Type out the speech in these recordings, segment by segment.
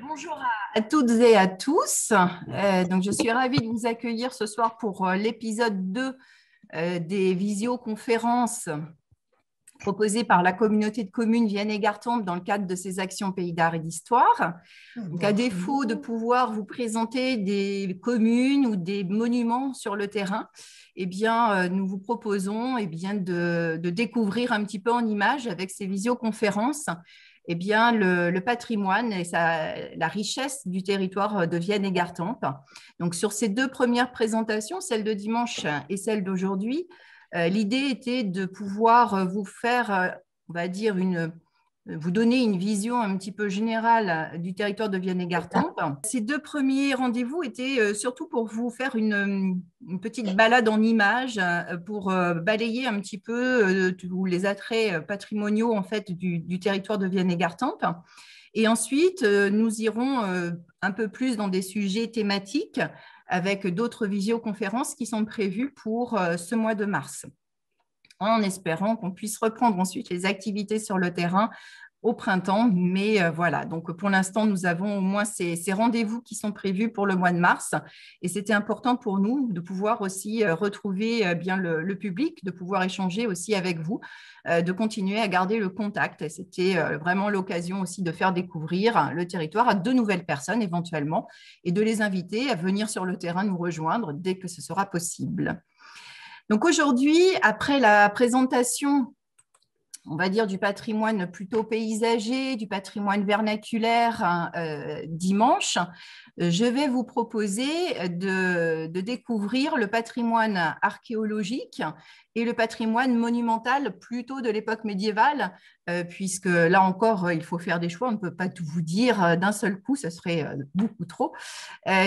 bonjour à... toutes et à tous. Euh, donc, je suis ravie de vous accueillir ce soir pour euh, l'épisode 2 euh, des visioconférences proposées par la communauté de communes vienne et garton dans le cadre de ces actions Pays d'art et d'histoire. Donc, à défaut de pouvoir vous présenter des communes ou des monuments sur le terrain, eh bien, nous vous proposons eh bien, de, de découvrir un petit peu en images avec ces visioconférences eh bien, le, patrimoine et la richesse du territoire euh, de Vienne et Gartempe. Donc, sur ces deux premières présentations, celle de dimanche et celle d'aujourd'hui, euh, l'idée était de pouvoir euh, vous faire, on va dire, une, vous donner une vision un petit peu générale euh, du territoire de vienne et gartempe Ces deux premiers rendez-vous étaient euh, surtout pour vous faire une, euh, petite balade en images, pour balayer un petit peu tous les attraits patrimoniaux en fait du, du territoire de vienne et gartempe Et ensuite, nous irons un peu plus dans des sujets thématiques avec d'autres visioconférences qui sont prévues pour ce mois de mars en espérant qu'on puisse reprendre ensuite les activités sur le terrain au printemps. Mais euh, voilà, donc pour l'instant, nous avons au moins ces, rendez-vous qui sont prévus pour le mois de mars. Et c'était important pour nous de pouvoir aussi euh, retrouver euh, bien le, le, public, de pouvoir échanger aussi avec vous, de continuer à garder le contact. C'était vraiment l'occasion aussi de faire découvrir hein, le territoire à de nouvelles personnes éventuellement et de les inviter à venir sur le terrain nous rejoindre dès que ce sera possible. Donc aujourd'hui, après la présentation on va dire, du patrimoine plutôt paysager, du patrimoine vernaculaire hein, euh, dimanche, euh, je vais vous proposer de, découvrir le patrimoine archéologique et le patrimoine monumental plutôt de l'époque médiévale, euh, puisque là encore, il faut faire des choix, on ne peut pas tout vous dire d'un seul coup, ce serait beaucoup trop.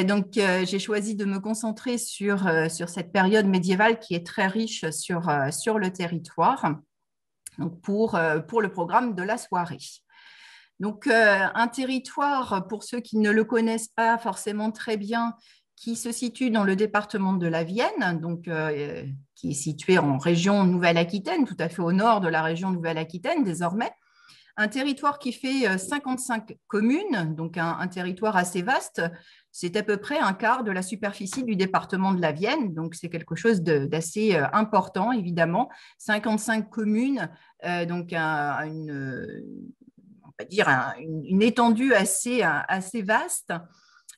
donc, j'ai choisi de me concentrer sur, cette période médiévale qui est très riche sur le territoire pour, euh, pour le programme de la soirée. Donc, euh, un territoire, pour ceux qui ne le connaissent pas forcément très bien, qui se situe dans le département de la Vienne, donc, euh, qui est situé en région Nouvelle-Aquitaine, tout à fait au nord de la région Nouvelle-Aquitaine désormais, un territoire qui fait 55 euh, communes, donc un, territoire assez vaste, c'est à peu près un quart de la superficie du département de la Vienne, donc c'est quelque chose d'assez euh, important, évidemment. 55 communes, euh, donc une, étendue assez vaste.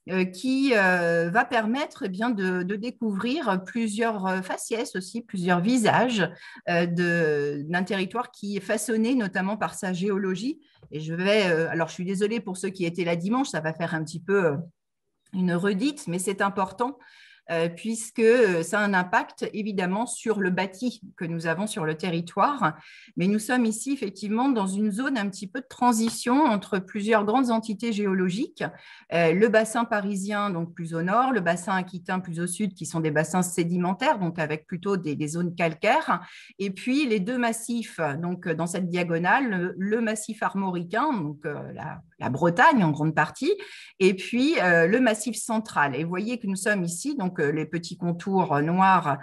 Euh, qui euh, va permettre eh bien, de, découvrir plusieurs euh, faciès aussi, plusieurs visages d'un territoire qui est façonné notamment par sa géologie. Et je vais, alors je suis désolée pour ceux qui étaient là dimanche, ça va faire un petit peu une redite, mais c'est important euh, puisque euh, ça a un impact évidemment sur le bâti que nous avons sur le territoire. Mais nous sommes ici effectivement dans une zone un petit peu de transition entre plusieurs grandes entités géologiques, euh, le bassin parisien donc plus au nord, le bassin aquitain plus au sud qui sont des bassins sédimentaires donc avec plutôt des, zones calcaires, et puis les deux massifs donc dans cette diagonale, le, massif armoricain donc la la Bretagne en grande partie, et puis euh, le massif central. Et vous voyez que nous sommes ici, donc euh, les petits contours euh, noirs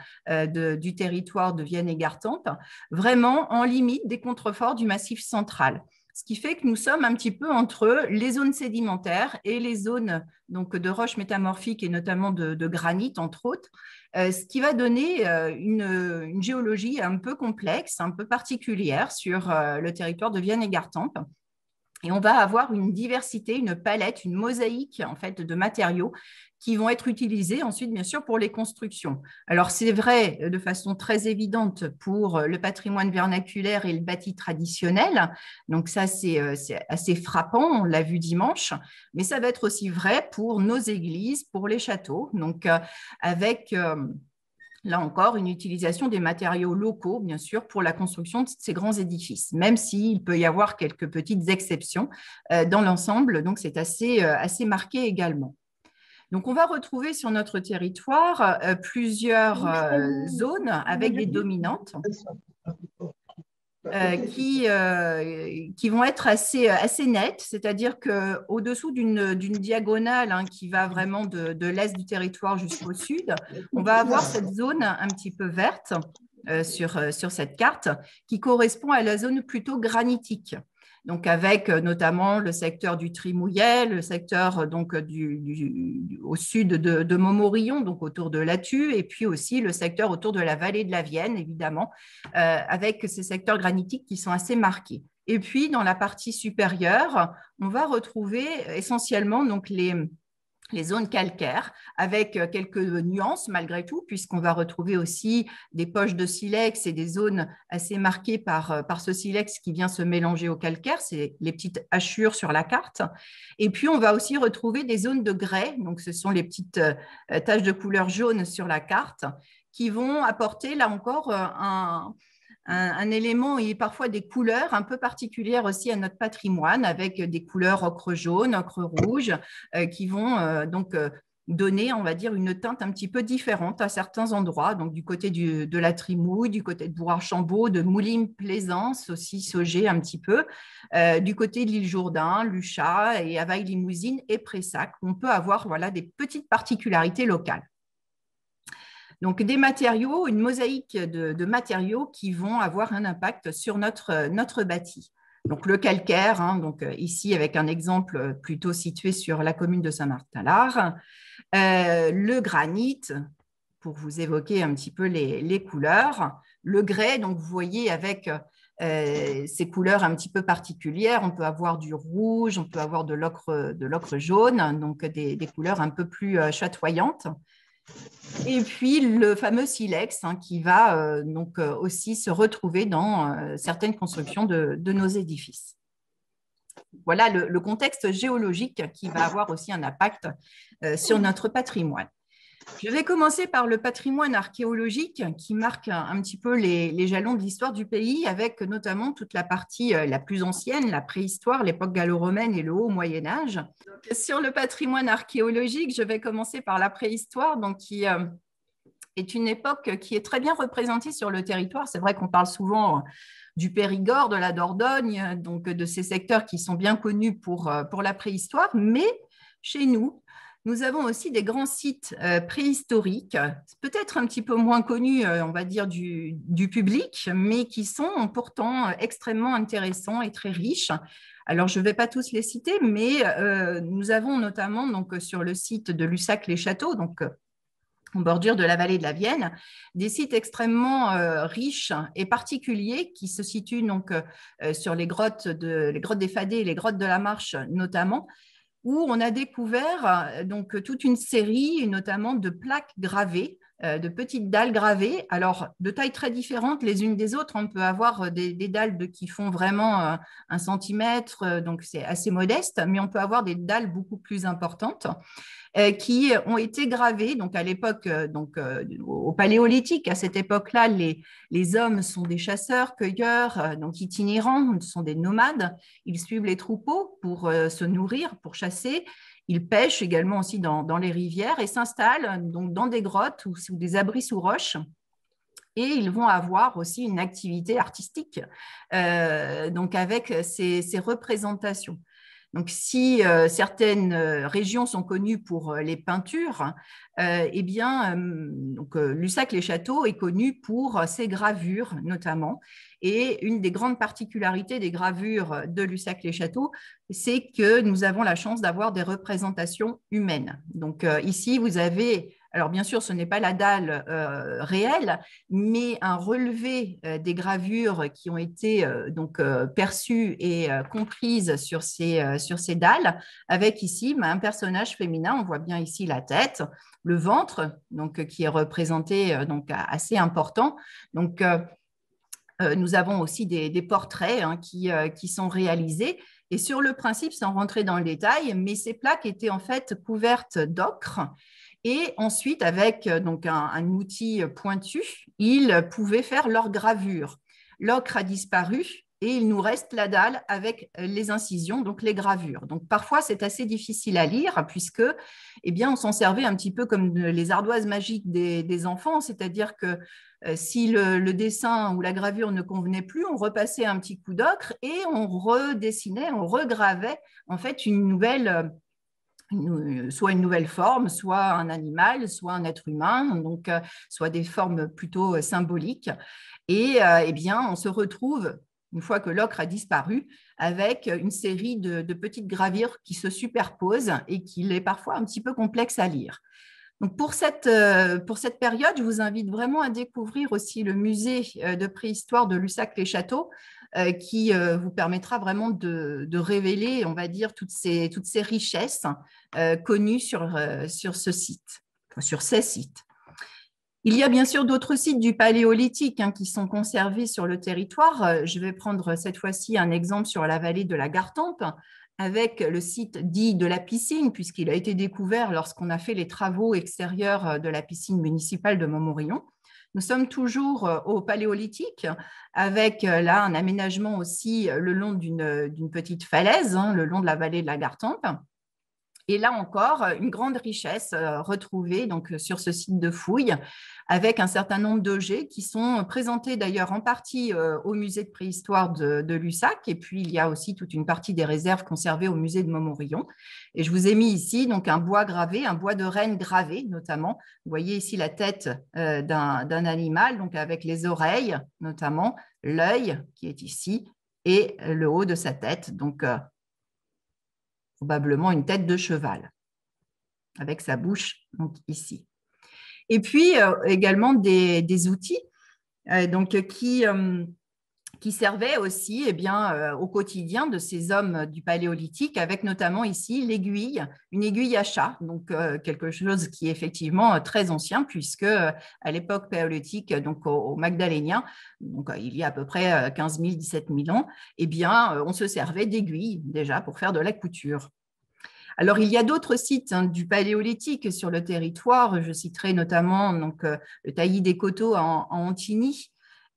du territoire de Vienne et Gartempe, vraiment en limite des contreforts du massif central ce qui fait que nous sommes un petit peu entre les zones sédimentaires et les zones donc, de roches métamorphiques et notamment de, granit, entre autres, ce qui va donner une, une, géologie un peu complexe, un peu particulière sur le territoire de Vienne et Gartempe. Et on va avoir une diversité, une palette, une mosaïque en fait de matériaux qui vont être utilisés ensuite, bien sûr, pour les constructions. Alors, c'est vrai euh, de façon très évidente pour euh, le patrimoine vernaculaire et le bâti traditionnel. Donc, ça, euh, c'est assez frappant, on l'a vu dimanche, mais ça va être aussi vrai pour nos églises, pour les châteaux. Donc, avec là encore, une utilisation des matériaux locaux, bien sûr, pour la construction de ces grands édifices, même s'il peut y avoir quelques petites exceptions euh, dans l'ensemble, donc c'est assez, euh, assez marqué également. Donc, on va retrouver sur notre territoire euh, plusieurs zones avec des dominantes. Euh, euh, qui, vont être assez, euh, nettes, c'est-à-dire qu'au-dessous d'une diagonale hein, qui va vraiment de, l'est du territoire jusqu'au sud, on va avoir cette zone un petit peu verte sur cette carte qui correspond à la zone plutôt granitique donc avec euh, notamment le secteur du Trimouillet, le secteur euh, donc euh, du, au sud de, Montmorillon, donc autour de Latu, et puis aussi le secteur autour de la vallée de la Vienne, évidemment, avec ces secteurs granitiques qui sont assez marqués. Et puis dans la partie supérieure, on va retrouver essentiellement donc les, les zones calcaires, avec euh, quelques nuances malgré tout, puisqu'on va retrouver aussi des poches de silex et des zones assez marquées par, euh, par ce silex qui vient se mélanger au calcaire, c'est les petites hachures sur la carte. Et puis, on va aussi retrouver des zones de grès, donc ce sont les petites euh, taches de couleur jaune sur la carte, qui vont apporter là encore un un, élément et parfois des couleurs un peu particulières aussi à notre patrimoine, avec des couleurs ocre jaune, ocre rouge, euh, qui vont euh, donc euh, donner, on va dire, une teinte un petit peu différente à certains endroits, donc du côté de la Trimouille, du côté de bourg chambeau de Moulines-Plaisance, aussi Saugé un petit peu, du côté de l'île Jourdain, Luchat et Avail-Limousine et Pressac. On peut avoir voilà, des petites particularités locales. Donc des matériaux, une mosaïque de, matériaux qui vont avoir un impact sur notre, notre bâti. Donc le calcaire, hein, donc euh, ici avec un exemple plutôt situé sur la commune de Saint-Martin-Lard, euh, le granit, pour vous évoquer un petit peu les, couleurs, le grès, donc vous voyez avec euh, ces couleurs un petit peu particulières. On peut avoir du rouge, on peut avoir de l'ocre, jaune, donc des, couleurs un peu plus chatoyantes. Et puis le fameux silex hein, qui va euh, donc euh, aussi se retrouver dans euh, certaines constructions de, nos édifices. Voilà le, contexte géologique qui va avoir aussi un impact sur notre patrimoine. Je vais commencer par le patrimoine archéologique qui marque un, petit peu les, jalons de l'histoire du pays, avec notamment toute la partie euh, la plus ancienne, la préhistoire, l'époque gallo-romaine et le haut Moyen Âge. sur le patrimoine archéologique, je vais commencer par la préhistoire, donc qui euh, est une époque qui est très bien représentée sur le territoire. C'est vrai qu'on parle souvent euh, du Périgord, de la Dordogne, donc de ces secteurs qui sont bien connus pour, pour la préhistoire, mais chez nous, nous avons aussi des grands sites euh, préhistoriques, peut-être un petit peu moins connus, euh, on va dire, du, public, mais qui sont pourtant euh, extrêmement intéressants et très riches. Alors, je ne vais pas tous les citer, mais nous avons notamment donc, sur le site de Lussac-les-Châteaux, donc en bordure de la vallée de la Vienne, des sites extrêmement riches et particuliers qui se situent donc sur les grottes, les grottes des Fadets et les grottes de la Marche notamment, où on a découvert euh, donc euh, toute une série, notamment de plaques gravées, euh, de petites dalles gravées, alors de tailles très différentes les unes des autres. On peut avoir des, dalles qui font vraiment un centimètre, donc c'est assez modeste, mais on peut avoir des dalles beaucoup plus importantes. Euh, qui ont été gravés. Donc à l'époque, euh, donc euh, au Paléolithique, à cette époque-là, les, les hommes sont des chasseurs, cueilleurs, donc itinérants, sont des nomades. Ils suivent les troupeaux pour se nourrir, pour chasser. Ils pêchent également aussi dans, dans les rivières et s'installent donc dans des grottes ou sous des abris sous roches et ils vont avoir aussi une activité artistique, donc avec ces représentations. Donc, si euh, certaines euh, régions sont connues pour euh, les peintures, eh bien, donc, Lussac les Châteaux est connu pour ses gravures notamment. Et une des grandes particularités des gravures de Lussac les Châteaux, c'est que nous avons la chance d'avoir des représentations humaines. Donc, ici, vous avez alors bien sûr, ce n'est pas la dalle euh, réelle, mais un relevé euh, des gravures qui ont été euh, donc perçues et comprises sur ces, dalles, avec ici ben, un personnage féminin. On voit bien ici la tête, le ventre, donc qui est représenté donc assez important. Donc nous avons aussi des, portraits hein, qui, qui sont réalisés. Et sur le principe, sans rentrer dans le détail, mais ces plaques étaient en fait couvertes d'ocre et ensuite, avec euh, donc un, outil euh, pointu, ils pouvaient faire leur gravure. L'ocre a disparu et il nous reste la dalle avec euh, les incisions, donc les gravures. Donc parfois, c'est assez difficile à lire puisque, eh bien, on s'en servait un petit peu comme les ardoises magiques des, enfants, c'est-à-dire que si le, le, dessin ou la gravure ne convenait plus, on repassait un petit coup d'ocre et on redessinait, on regravait en fait une nouvelle euh, soit une nouvelle forme, soit un animal, soit un être humain, donc euh, soit des formes plutôt euh, symboliques. Et eh bien, on se retrouve une fois que l'ocre a disparu, avec une série de, de, petites gravures qui se superposent et qu'il est parfois un petit peu complexe à lire. Euh, pour, cette, période, je vous invite vraiment à découvrir aussi le musée euh, de préhistoire de Lussac-les-Châteaux, euh, qui vous permettra vraiment de, révéler, on va dire, toutes ces, toutes ces richesses connues sur, ce site, sur ces sites. Il y a bien sûr d'autres sites du paléolithique hein, qui sont conservés sur le territoire. Je vais prendre cette fois-ci un exemple sur la vallée de la Gartempe, avec le site dit de la piscine, puisqu'il a été découvert lorsqu'on a fait les travaux extérieurs euh, de la piscine municipale de Montmorillon. Nous sommes toujours euh, au Paléolithique, avec euh, là un aménagement aussi le long d'une petite falaise, hein, le long de la vallée de la Gartempe. Et là encore, euh, une grande richesse euh, retrouvée donc, euh, sur ce site de fouilles, avec un certain nombre d'objets qui sont présentés d'ailleurs en partie au musée de préhistoire de, Lussac. Et puis, il y a aussi toute une partie des réserves conservées au musée de Montmorillon. Et je vous ai mis ici donc, un bois gravé, un bois de renne gravé notamment. Vous voyez ici la tête d'un animal, donc avec les oreilles notamment, l'œil qui est ici et le haut de sa tête. Donc, probablement une tête de cheval, avec sa bouche donc ici. Et puis euh, également des, outils euh, donc, qui euh, qui servait aussi eh bien, euh, au quotidien de ces hommes du paléolithique, avec notamment ici l'aiguille, une aiguille à chat, donc euh, quelque chose qui est effectivement euh, très ancien, puisque à l'époque paléolithique, donc au, Magdalénien, donc il y a à peu près 15 000, 17 000 ans, eh bien, on se servait d'aiguilles déjà pour faire de la couture. Alors, il y a d'autres sites hein, du paléolithique sur le territoire. Je citerai notamment donc, le taillis des coteaux en, en Antigny,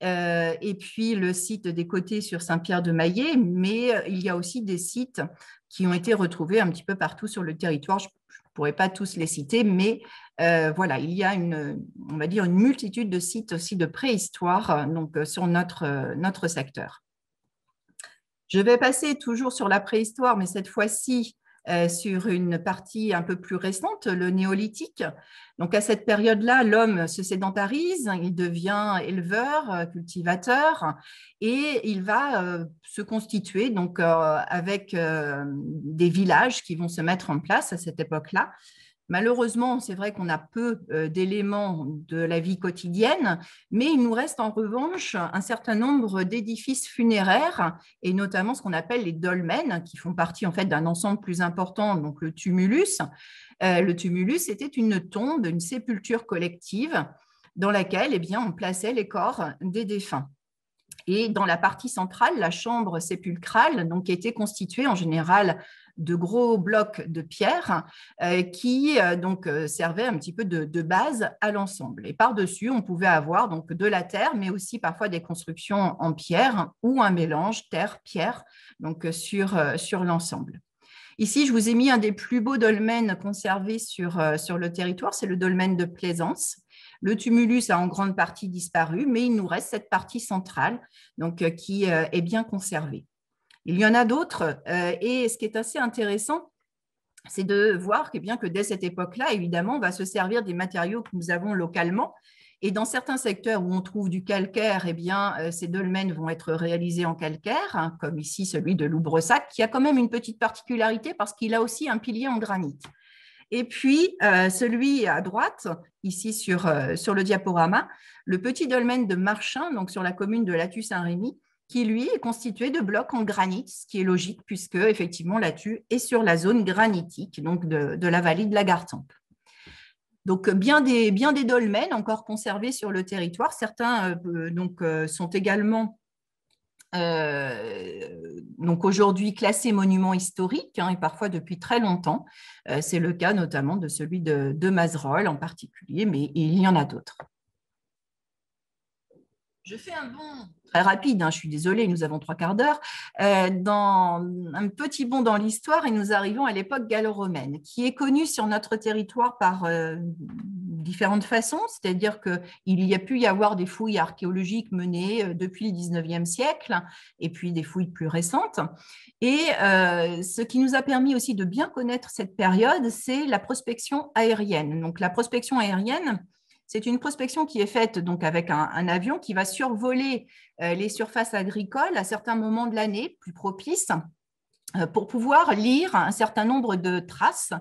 euh, et puis le site des côtés sur Saint-Pierre-de-Maillet, mais euh, il y a aussi des sites qui ont été retrouvés un petit peu partout sur le territoire. Je ne pourrais pas tous les citer, mais euh, voilà, il y a une, on va dire une multitude de sites aussi de préhistoire donc, sur notre secteur. Je vais passer toujours sur la préhistoire, mais cette fois-ci euh, sur une partie un peu plus récente, le néolithique. Donc à cette période-là, l'homme se sédentarise, il devient éleveur, euh, cultivateur, et il va euh, se constituer donc avec des villages qui vont se mettre en place à cette époque-là. Malheureusement, c'est vrai qu'on a peu euh, d'éléments de la vie quotidienne, mais il nous reste en revanche un certain nombre d'édifices funéraires, et notamment ce qu'on appelle les dolmens, qui font partie en fait d'un ensemble plus important, donc le tumulus. Euh, le tumulus était une tombe, une sépulture collective dans laquelle eh bien, on plaçait les corps des défunts. Et dans la partie centrale, la chambre sépulcrale donc, était constituée en général de gros blocs de pierre euh, qui euh, donc euh, servaient un petit peu de, base à l'ensemble. Et par-dessus, on pouvait avoir donc de la terre, mais aussi parfois des constructions en pierre ou un mélange terre-pierre donc sur, sur l'ensemble. Ici, je vous ai mis un des plus beaux dolmens conservés sur, sur le territoire, c'est le dolmen de Plaisance. Le tumulus a en grande partie disparu, mais il nous reste cette partie centrale donc, qui est bien conservée. Il y en a d'autres. Euh, et ce qui est assez intéressant, c'est de voir que eh bien que dès cette époque-là, évidemment, on va se servir des matériaux que nous avons localement. Et dans certains secteurs où on trouve du calcaire, eh bien, euh, ces dolmens vont être réalisés en calcaire, hein, comme ici celui de Loubresac, qui a quand même une petite particularité parce qu'il a aussi un pilier en granit. Et puis, euh, celui à droite, ici sur, sur le diaporama, le petit dolmen de Marchin, donc sur la commune de Latus-Saint-Rémy, qui lui est constitué de blocs en granit, ce qui est logique puisque effectivement là-dessus est sur la zone granitique, donc de, la vallée de la Gartempe. Donc bien des, des dolmens encore conservés sur le territoire, certains euh, euh, donc, euh, sont également aujourd'hui classés monuments historiques hein, et parfois depuis très longtemps. C'est le cas notamment de celui de, de Mazerolles en particulier, mais il y en a d'autres je fais un bond très rapide, hein, je suis désolée, nous avons trois quarts d'heure, euh, dans un petit bond dans l'histoire et nous arrivons à l'époque gallo-romaine, qui est connue sur notre territoire par euh, différentes façons, c'est-à-dire qu'il y a pu y avoir des fouilles archéologiques menées euh, depuis le 19e siècle et puis des fouilles plus récentes. Et ce qui nous a permis aussi de bien connaître cette période, c'est la prospection aérienne. Donc la prospection aérienne, c'est une prospection qui est faite donc avec un, avion qui va survoler euh, les surfaces agricoles à certains moments de l'année plus propices euh, pour pouvoir lire un certain nombre de traces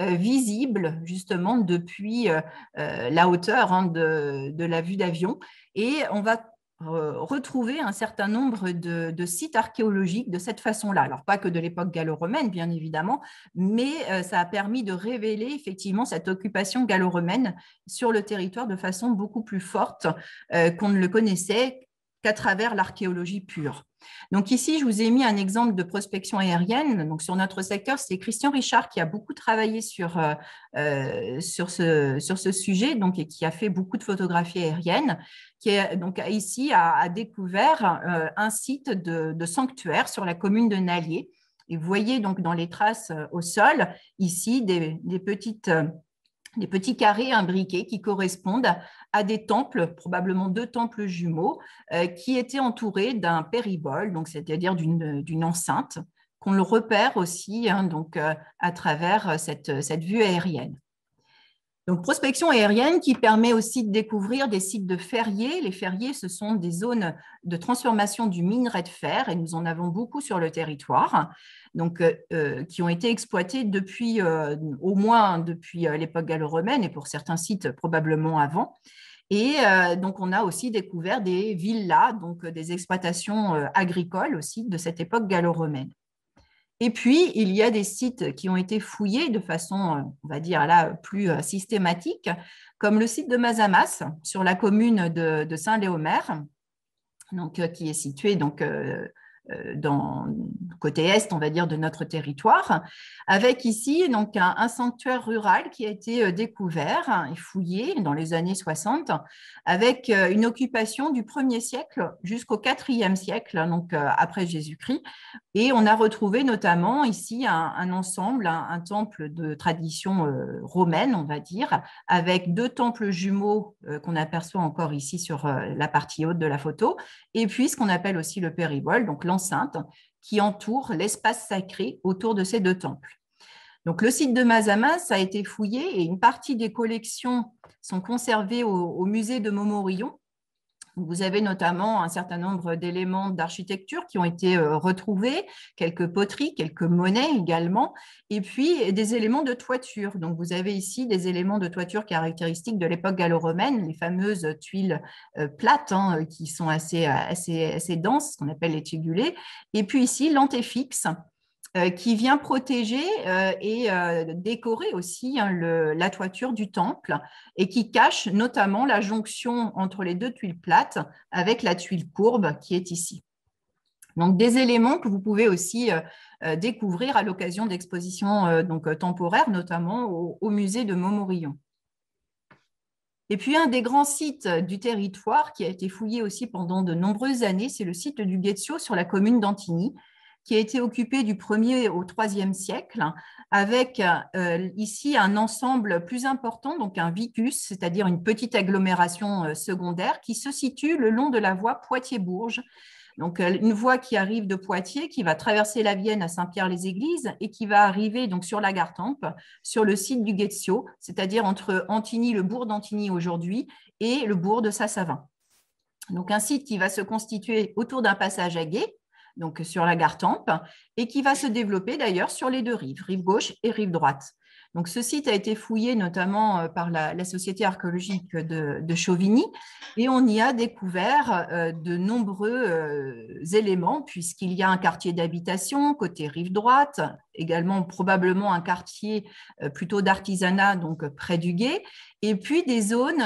euh, visibles justement depuis la hauteur hein, de, de, la vue d'avion. Et on va euh, retrouver un certain nombre de, sites archéologiques de cette façon-là. Alors pas que de l'époque gallo-romaine, bien évidemment, mais euh, ça a permis de révéler effectivement cette occupation gallo-romaine sur le territoire de façon beaucoup plus forte euh, qu'on ne le connaissait à travers l'archéologie pure. Donc ici, je vous ai mis un exemple de prospection aérienne. Donc sur notre secteur, c'est Christian Richard qui a beaucoup travaillé sur, euh, euh, sur, ce, sur ce sujet donc, et qui a fait beaucoup de photographies aériennes, qui est, donc, ici a, a découvert euh, un site de, de, sanctuaire sur la commune de Nalier. Et vous voyez donc dans les traces au sol, ici, des, des petites des petits carrés imbriqués qui correspondent à des temples, probablement deux temples jumeaux, euh, qui étaient entourés d'un péribole, donc c'est-à-dire d'une enceinte, qu'on le repère aussi hein, donc, euh, à travers euh, cette vue aérienne. Donc, prospection aérienne qui permet aussi de découvrir des sites de ferriers. Les ferriers, ce sont des zones de transformation du minerai de fer et nous en avons beaucoup sur le territoire, donc, euh, euh, qui ont été exploités depuis, euh, au moins depuis l'époque gallo-romaine et pour certains sites probablement avant. Et donc, on a aussi découvert des villas, donc des exploitations agricoles aussi de cette époque gallo-romaine. Et puis, il y a des sites qui ont été fouillés de façon, euh, on va dire là, plus euh, systématique, comme le site de Mazamas sur la commune de, saint léomère euh, qui est situé donc, euh, dans, côté est, on va dire, de notre territoire, avec ici donc un, sanctuaire rural qui a été euh, découvert hein, et fouillé dans les années 60, avec euh, une occupation du 1er siècle jusqu'au 4e siècle, hein, donc après Jésus-Christ. Et on a retrouvé notamment ici un, ensemble, un, temple de tradition romaine, on va dire, avec deux temples jumeaux qu'on aperçoit encore ici sur la partie haute de la photo, et puis ce qu'on appelle aussi le péribole, donc qui entoure l'espace sacré autour de ces deux temples. Donc, le site de Mazamas a été fouillé et une partie des collections sont conservées au, musée de Momorion. Vous avez notamment un certain nombre d'éléments d'architecture qui ont été euh, retrouvés, quelques poteries, quelques monnaies également, et puis des éléments de toiture. Donc vous avez ici des éléments de toiture caractéristiques de l'époque gallo-romaine, les fameuses tuiles euh, plates hein, qui sont euh, assez, denses, ce qu'on appelle les tigulés, et puis ici l'antéfixe euh, qui vient protéger euh, et euh, décorer aussi hein, la toiture du temple et qui cache notamment la jonction entre les deux tuiles plates avec la tuile courbe qui est ici. Donc des éléments que vous pouvez aussi découvrir à l'occasion d'expositions donc temporaires, notamment au, musée de Montmorillon. Et puis, un des grands sites du territoire qui a été fouillé aussi pendant de nombreuses années, c'est le site du Getsio sur la commune d'Antigny, qui a été occupée du 1er au 3e siècle, avec euh, ici un ensemble plus important, donc un vicus, c'est-à-dire une petite agglomération euh, secondaire qui se situe le long de la voie Poitiers-Bourges. Donc euh, une voie qui arrive de Poitiers, qui va traverser la Vienne à Saint-Pierre-les-Églises et qui va arriver donc sur la Gartempe, sur le site du Getsio, c'est-à-dire entre Antigny, le bourg d'Antigny aujourd'hui, et le bourg de Sassavin. Donc un site qui va se constituer autour d'un passage à gué donc sur la gare Tempe, et qui va se développer d'ailleurs sur les deux rives, rive gauche et rive droite ce site a été fouillé notamment euh, par la, Société archéologique de, Chauvigny et on y a découvert euh, de nombreux euh, éléments puisqu'il y a un quartier d'habitation côté rive droite, également probablement un quartier plutôt d'artisanat, donc près du guet, et puis des zones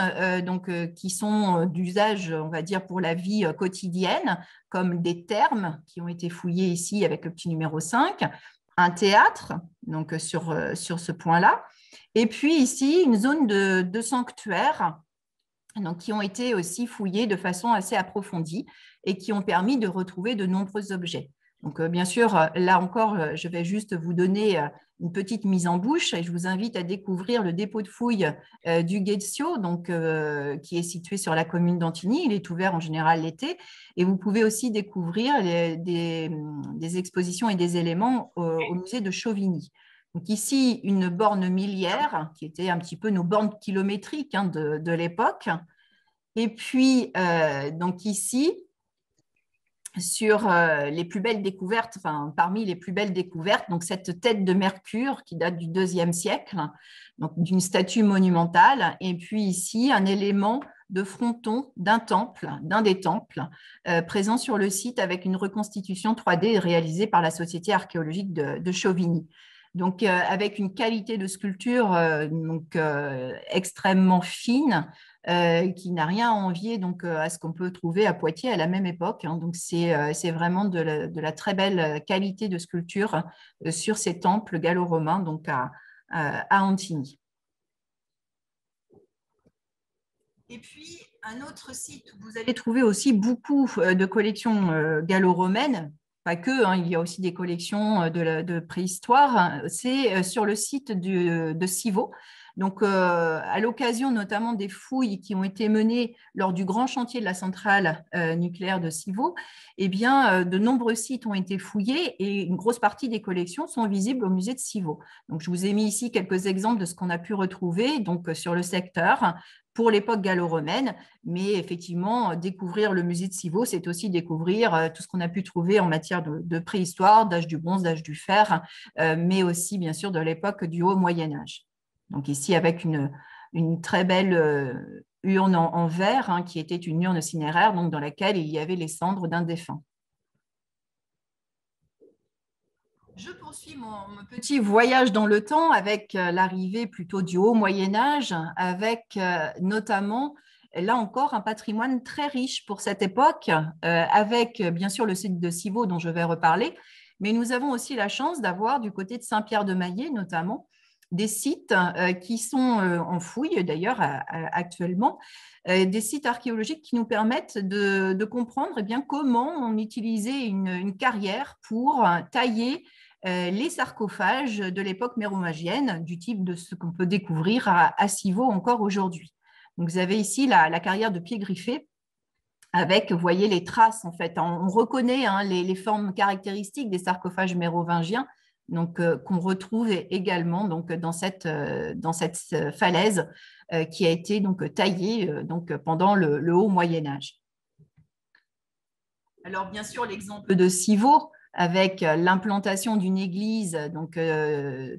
qui sont d'usage, on va dire, pour la vie quotidienne, comme des thermes qui ont été fouillés ici avec le petit numéro 5, un théâtre, donc euh, sur, euh, sur ce point-là. Et puis ici, une zone de, sanctuaires donc, qui ont été aussi fouillés de façon assez approfondie et qui ont permis de retrouver de nombreux objets. Donc, euh, bien sûr, euh, là encore, euh, je vais juste vous donner une petite mise en bouche et je vous invite à découvrir le dépôt de fouilles du Guezio, donc qui est situé sur la commune d'Antigny. Il est ouvert en général l'été et vous pouvez aussi découvrir mm, des, expositions et des éléments au, musée de Chauvigny. Donc ici, une borne millière qui était un petit peu nos bornes kilométriques hein, de, l'époque. Et puis, donc ici, sur euh, les plus belles découvertes, parmi les plus belles découvertes, donc cette tête de Mercure qui date du IIe siècle, d'une statue monumentale, et puis ici un élément de fronton d'un temple, d'un des temples, euh, présent sur le site avec une reconstitution 3D réalisée par la Société archéologique de, Chauvigny. Donc, euh, avec une qualité de sculpture donc, extrêmement fine, euh, qui n'a rien à envier donc, euh, à ce qu'on peut trouver à Poitiers à la même époque. Hein. Donc euh, c'est vraiment de la, très belle qualité de sculpture sur ces temples gallo-romains donc à, à Antigny. Et puis, un autre site où vous allez trouver aussi beaucoup de collections gallo-romaines, pas que, hein, il y a aussi des collections de, préhistoire, hein, c'est sur le site de Civaux, donc, euh, à l'occasion notamment des fouilles qui ont été menées lors du grand chantier de la centrale euh, nucléaire de Civaux, eh bien, euh, de nombreux sites ont été fouillés et une grosse partie des collections sont visibles au musée de Civaux. Donc, je vous ai mis ici quelques exemples de ce qu'on a pu retrouver donc, sur le secteur pour l'époque gallo-romaine, mais effectivement, découvrir le musée de Civaux, c'est aussi découvrir tout ce qu'on a pu trouver en matière de préhistoire, d'âge du bronze, d'âge du fer, mais aussi, bien sûr, de l'époque du haut Moyen Âge. Donc ici, avec une, très belle euh, urne en, verre, hein, qui était une urne cinéraire, dans laquelle il y avait les cendres d'un défunt. Je poursuis mon, petit voyage dans le temps avec euh, l'arrivée plutôt du haut Moyen Âge, avec euh, notamment, là encore, un patrimoine très riche pour cette époque, avec bien sûr le site de Civaux dont je vais reparler, mais nous avons aussi la chance d'avoir du côté de Saint-Pierre de Maillet notamment des sites euh, qui sont euh, en fouille d'ailleurs actuellement, euh, des sites archéologiques qui nous permettent de, comprendre eh bien, comment on utilisait une, carrière pour tailler les sarcophages de l'époque mérovingienne, du type de ce qu'on peut découvrir à, à encore aujourd'hui. vous avez ici la, carrière de pied griffé avec, voyez, les traces, en fait. On reconnaît hein, les, formes caractéristiques des sarcophages mérovingiens donc euh, qu'on retrouve également donc dans cette euh, euh, falaise qui a été donc taillée donc pendant le, haut Moyen Âge. Alors bien sûr l'exemple de Civaux avec l'implantation d'une église donc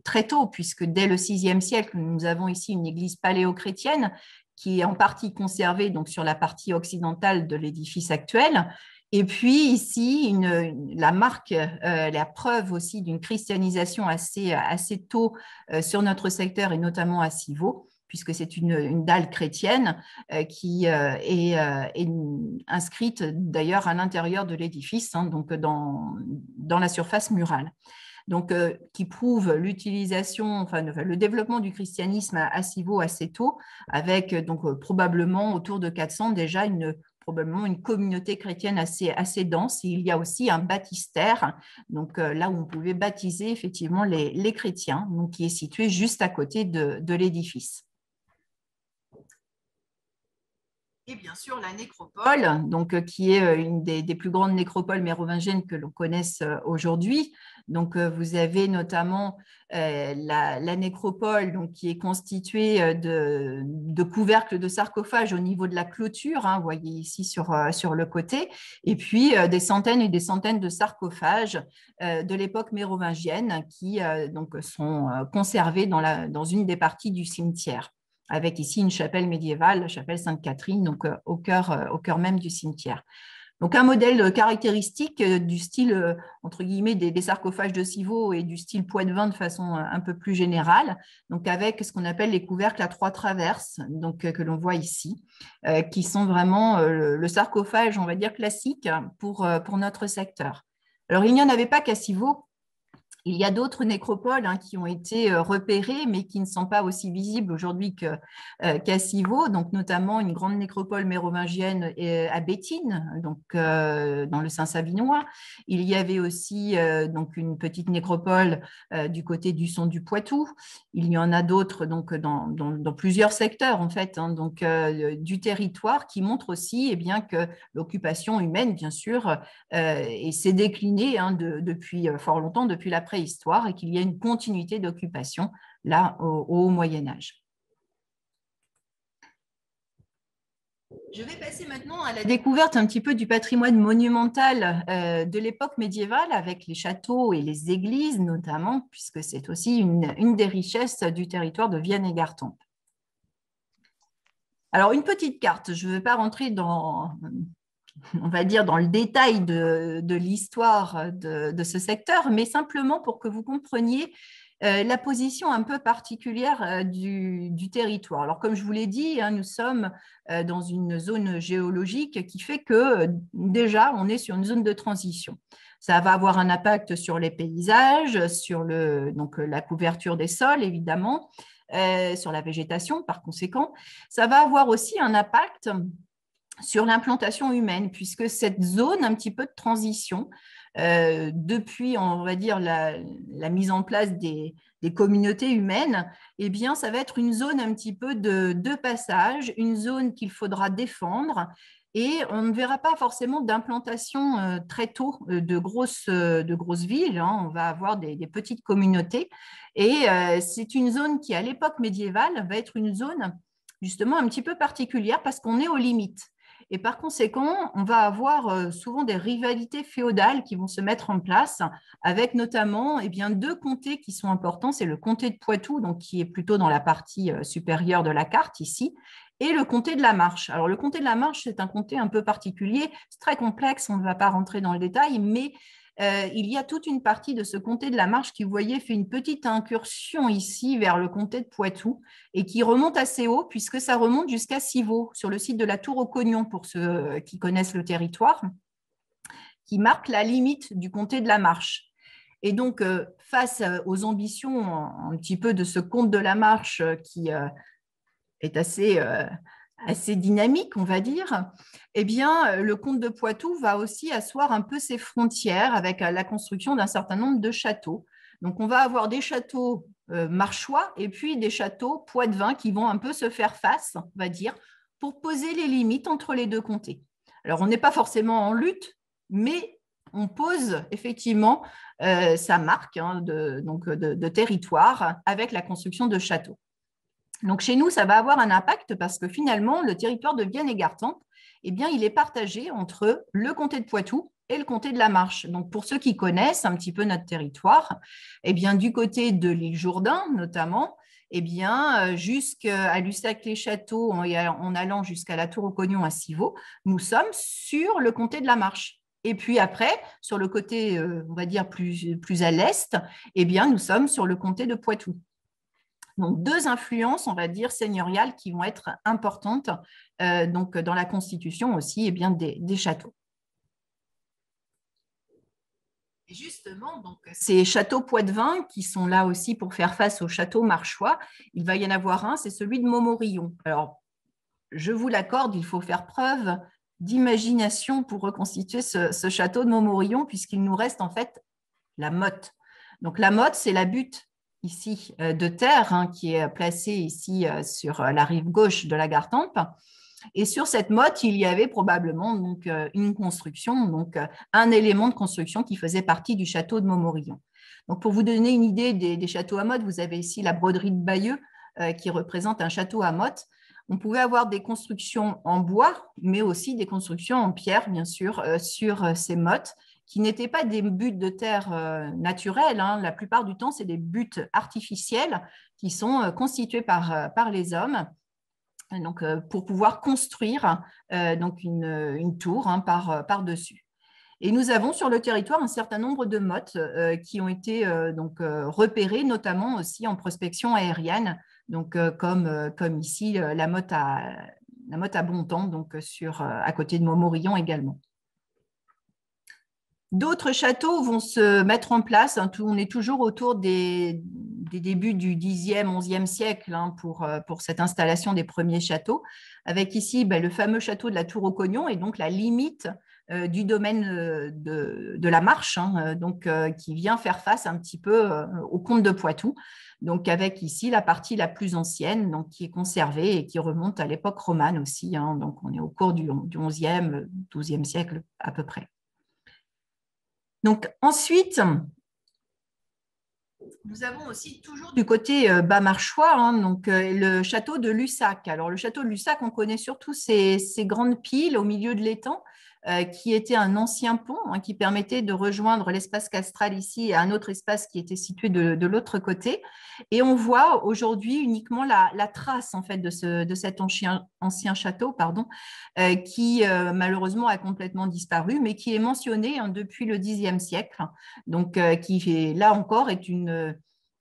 très tôt puisque dès le VIe siècle nous avons ici une église paléochrétienne qui est en partie conservée donc sur la partie occidentale de l'édifice actuel et puis ici, une, la marque, euh, la preuve aussi d'une christianisation assez, assez tôt euh, sur notre secteur et notamment à Civaux, puisque c'est une, dalle chrétienne euh, qui est, inscrite d'ailleurs à l'intérieur de l'édifice, hein, donc dans, dans, la surface murale. Donc, qui prouve l'utilisation, enfin le développement du christianisme à, à assez tôt, avec donc probablement autour de 400 déjà une, probablement une communauté chrétienne assez, dense. il y a aussi un baptistère, donc euh, là où on pouvait baptiser effectivement les, chrétiens, donc qui est situé juste à côté de l'édifice. et bien sûr la nécropole, donc, euh, qui est euh, une des, plus grandes nécropoles mérovingiennes que l'on connaisse euh, aujourd'hui. Donc, vous avez notamment la, nécropole donc, qui est constituée de, couvercles de sarcophages au niveau de la clôture, hein, vous voyez ici sur, sur le côté, et puis des centaines et des centaines de sarcophages de l'époque mérovingienne qui donc, sont conservés dans, la, dans une des parties du cimetière avec ici une chapelle médiévale, la chapelle Sainte-Catherine, donc euh, au cœur, euh, au cœur même du cimetière. Donc un modèle euh, caractéristique du style, entre guillemets, des, sarcophages de Civaux et du style poids de vin de façon un peu plus générale, donc avec ce qu'on appelle les couvercles à trois traverses, donc que l'on voit ici, qui sont vraiment le, sarcophage, on va dire, classique pour, pour notre secteur. Alors il n'y en avait pas qu'à Civaux, il y a d'autres nécropoles hein, qui ont été euh, repérées, mais qui ne sont pas aussi visibles aujourd'hui qu'à euh, donc notamment une grande nécropole mérovingienne euh, à Béthine, donc euh, dans le Saint-Savinois. Il y avait aussi donc une petite nécropole du côté du son du Poitou. Il y en a d'autres donc dans, plusieurs secteurs en fait, hein. donc du territoire qui montrent aussi eh bien que l'occupation humaine, bien sûr, s'est déclinée hein, depuis fort longtemps, depuis l'après histoire et qu'il y a une continuité d'occupation là au, Moyen Âge. Je vais passer maintenant à la découverte un petit peu du patrimoine monumental euh, de l'époque médiévale avec les châteaux et les églises notamment, puisque c'est aussi une, des richesses du territoire de Vienne et Gartempe. Alors, une petite carte, je ne vais pas rentrer dans, on va dire, dans le détail de, l'histoire de, ce secteur, mais simplement pour que vous compreniez euh, la position un peu particulière euh, du, territoire. Alors, comme je vous l'ai dit, hein, nous sommes euh, dans une zone géologique qui fait que déjà, on est sur une zone de transition. Ça va avoir un impact sur les paysages, sur donc, la couverture des sols, évidemment, sur la végétation, par conséquent. Ça va avoir aussi un impact sur l'implantation humaine, puisque cette zone un petit peu de transition, euh, depuis, on va dire, la, mise en place des, communautés humaines, eh bien, ça va être une zone un petit peu de, passage, une zone qu'il faudra défendre. Et on ne verra pas forcément d'implantation euh, très tôt euh, de grosses, de grosses villes. Hein. on va avoir des, petites communautés. Et c'est une zone qui, à l'époque médiévale, va être une zone justement un petit peu particulière parce qu'on est aux limites. Et par conséquent, on va avoir euh, souvent des rivalités féodales qui vont se mettre en place, avec notamment eh bien, deux comtés qui sont importants. C'est le comté de Poitou, donc, qui est plutôt dans la partie euh, supérieure de la carte ici, et le comté de la Marche. Alors le comté de la Marche, c'est un comté un peu particulier, c'est très complexe, on ne va pas rentrer dans le détail, mais euh, il y a toute une partie de ce comté de la Marche qui, vous voyez, fait une petite incursion ici vers le comté de Poitou et qui remonte assez haut puisque ça remonte jusqu'à Civaux, sur le site de la Tour au Cognon pour ceux euh, qui connaissent le territoire, qui marque la limite du comté de la Marche. Et donc, euh, face aux ambitions un petit peu de ce comte de la Marche qui est assez assez dynamique, on va dire, eh bien, euh, le comte de Poitou va aussi asseoir un peu ses frontières avec euh, la construction d'un certain nombre de châteaux. Donc, on va avoir des châteaux euh, marchois et puis des châteaux poitevins qui vont un peu se faire face, on va dire, pour poser les limites entre les deux comtés. Alors, on n'est pas forcément en lutte, mais on pose effectivement sa marque hein, donc de territoire avec la construction de châteaux. Donc chez nous, ça va avoir un impact parce que finalement, le territoire de Vienne et Gartempe, eh bien, il est partagé entre le comté de Poitou et le comté de la Marche. Donc pour ceux qui connaissent un petit peu notre territoire, eh bien, du côté de l'île Jourdain notamment, eh bien, euh, jusqu'à Lussac-les-Châteaux, en allant jusqu'à la Tour au Cognon à Civaux, nous sommes sur le comté de la Marche. Et puis après, sur le côté, euh, on va dire, plus, plus à l'est, eh bien, nous sommes sur le comté de Poitou. Donc deux influences, on va dire, seigneuriales qui vont être importantes euh, donc, dans la constitution aussi et eh bien, des, châteaux. justement, donc, ces châteaux Poitvin qui sont là aussi pour faire face au château Marchois, il va y en avoir un, c'est celui de Montmorillon. Alors, je vous l'accorde, il faut faire preuve d'imagination pour reconstituer ce, château de Montmorillon, puisqu'il nous reste en fait la motte. Donc la motte, c'est la butte ici euh, de terre, hein, qui est placée ici euh, sur euh, la rive gauche de la Gartempe. Et sur cette motte, il y avait probablement donc une construction, donc un élément de construction qui faisait partie du château de Montmorillon. Donc pour vous donner une idée des, châteaux à motte, vous avez ici la broderie de Bayeux qui représente un château à motte. On pouvait avoir des constructions en bois, mais aussi des constructions en pierre, bien sûr, sur ces mottes qui n'étaient pas des buttes de terre euh, naturelles. Hein. La plupart du temps, c'est des buttes artificielles qui sont euh, constituées par, euh, par les hommes. Donc, pour pouvoir construire donc une, tour hein, par, par dessus. Et nous avons sur le territoire un certain nombre de mottes qui ont été donc repérées, notamment aussi en prospection aérienne, donc comme, comme ici la motte à la motte à temps donc sur à côté de Montmorillon également. D'autres châteaux vont se mettre en place. Hein, on est toujours autour des, débuts du 10e, 11e siècle hein, euh, pour, cette installation des premiers châteaux, avec ici ben, le fameux château de la Tour au Cognon et donc la limite euh, du domaine euh, de, la Marche, hein, qui vient faire face un petit peu au comte de Poitou. Donc, avec ici la partie la plus ancienne, qui est conservée et qui remonte à l'époque romane aussi. donc, on est au cours du, du 11e, 12e siècle à peu près. Donc ensuite, nous avons aussi toujours du côté euh, bas marchois hein, donc, euh, le château de Lussac. Alors le château de Lussac, on connaît surtout ses ces grandes piles au milieu de l'étang euh, qui était un ancien pont hein, qui permettait de rejoindre l'espace castral ici et un autre espace qui était situé de, l'autre côté. Et on voit aujourd'hui uniquement la, trace en fait de, cet ancien, château, pardon, euh, qui euh, malheureusement a complètement disparu, mais qui est mentionné hein, depuis le Xe siècle. Donc, qui là encore est une,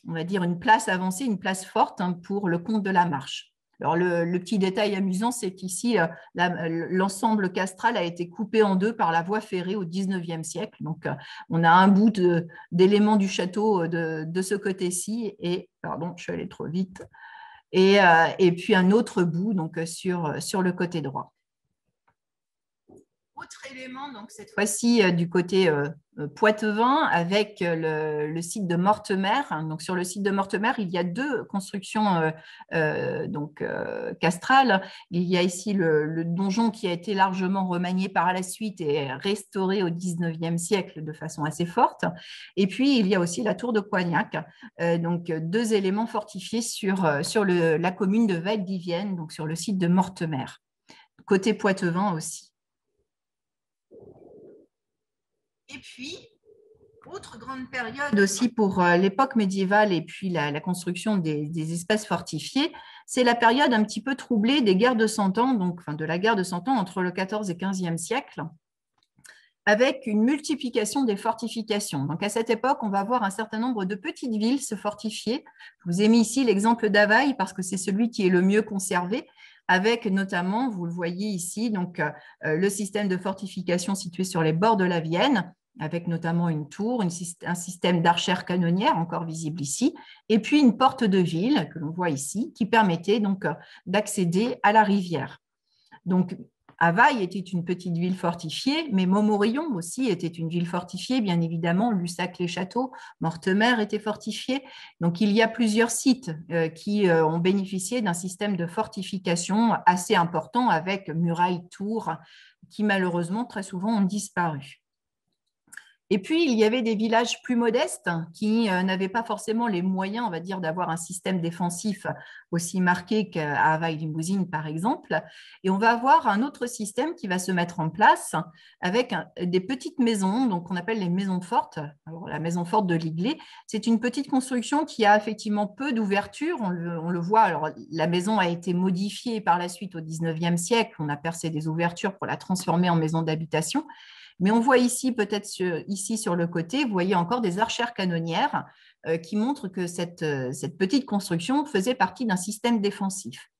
on dire une place avancée, une place forte hein, pour le comte de la Marche le, petit détail amusant, c'est qu'ici, euh, l'ensemble castral a été coupé en deux par la voie ferrée au XIXe siècle. Donc, euh, on a un bout d'éléments du château euh, de, ce côté-ci et, pardon, je suis trop vite, et, et, puis un autre bout donc, sur, sur le côté droit. Autre élément, donc cette fois-ci euh, du côté euh, euh, Poitevin, avec le, site de Mortemer. Donc sur le site de Mortemer, il y a deux constructions donc castrales. Il y a ici le, donjon qui a été largement remanié par la suite et restauré au XIXe siècle de façon assez forte. Et puis il y a aussi la tour de Coignac. donc deux éléments fortifiés sur sur le, la commune de Val donc sur le site de Mortemer. Côté Poitevin aussi. Et puis, autre grande période aussi pour euh, l'époque médiévale et puis la, construction des, des, espaces fortifiés, c'est la période un petit peu troublée des guerres de Cent Ans, donc de la guerre de Cent Ans entre le 14e et 15e siècle, avec une multiplication des fortifications. Donc à cette époque, on va voir un certain nombre de petites villes se fortifier. Je vous ai mis ici l'exemple d'Availle parce que c'est celui qui est le mieux conservé avec notamment, vous le voyez ici, donc, euh, le système de fortification situé sur les bords de la Vienne, avec notamment une tour, un système d'archères canonnières, encore visible ici, et puis une porte de ville, que l'on voit ici, qui permettait donc euh, d'accéder à la rivière. Donc, Havaï était une petite ville fortifiée, mais Montmorillon aussi était une ville fortifiée, bien évidemment. Lussac les châteaux, Mortemer était fortifié. Donc il y a plusieurs sites euh, qui euh, ont bénéficié d'un système de fortification assez important avec murailles, tours, qui malheureusement très souvent ont disparu. Et puis, il y avait des villages plus modestes qui euh, n'avaient pas forcément les moyens, on va dire, d'avoir un système défensif aussi marqué qu'à Havaï-Limbouzine, par exemple. Et on va avoir un autre système qui va se mettre en place avec des petites maisons, donc on appelle les maisons fortes. Alors, la maison forte de Liglé, c'est une petite construction qui a effectivement peu d'ouvertures. On, on le, voit, alors la maison a été modifiée par la suite au 19e siècle. On a percé des ouvertures pour la transformer en maison d'habitation. Mais on voit ici, peut-être ici sur le côté, vous voyez encore des archères canonnières euh, qui montrent que euh, cette, petite construction faisait partie d'un système défensif.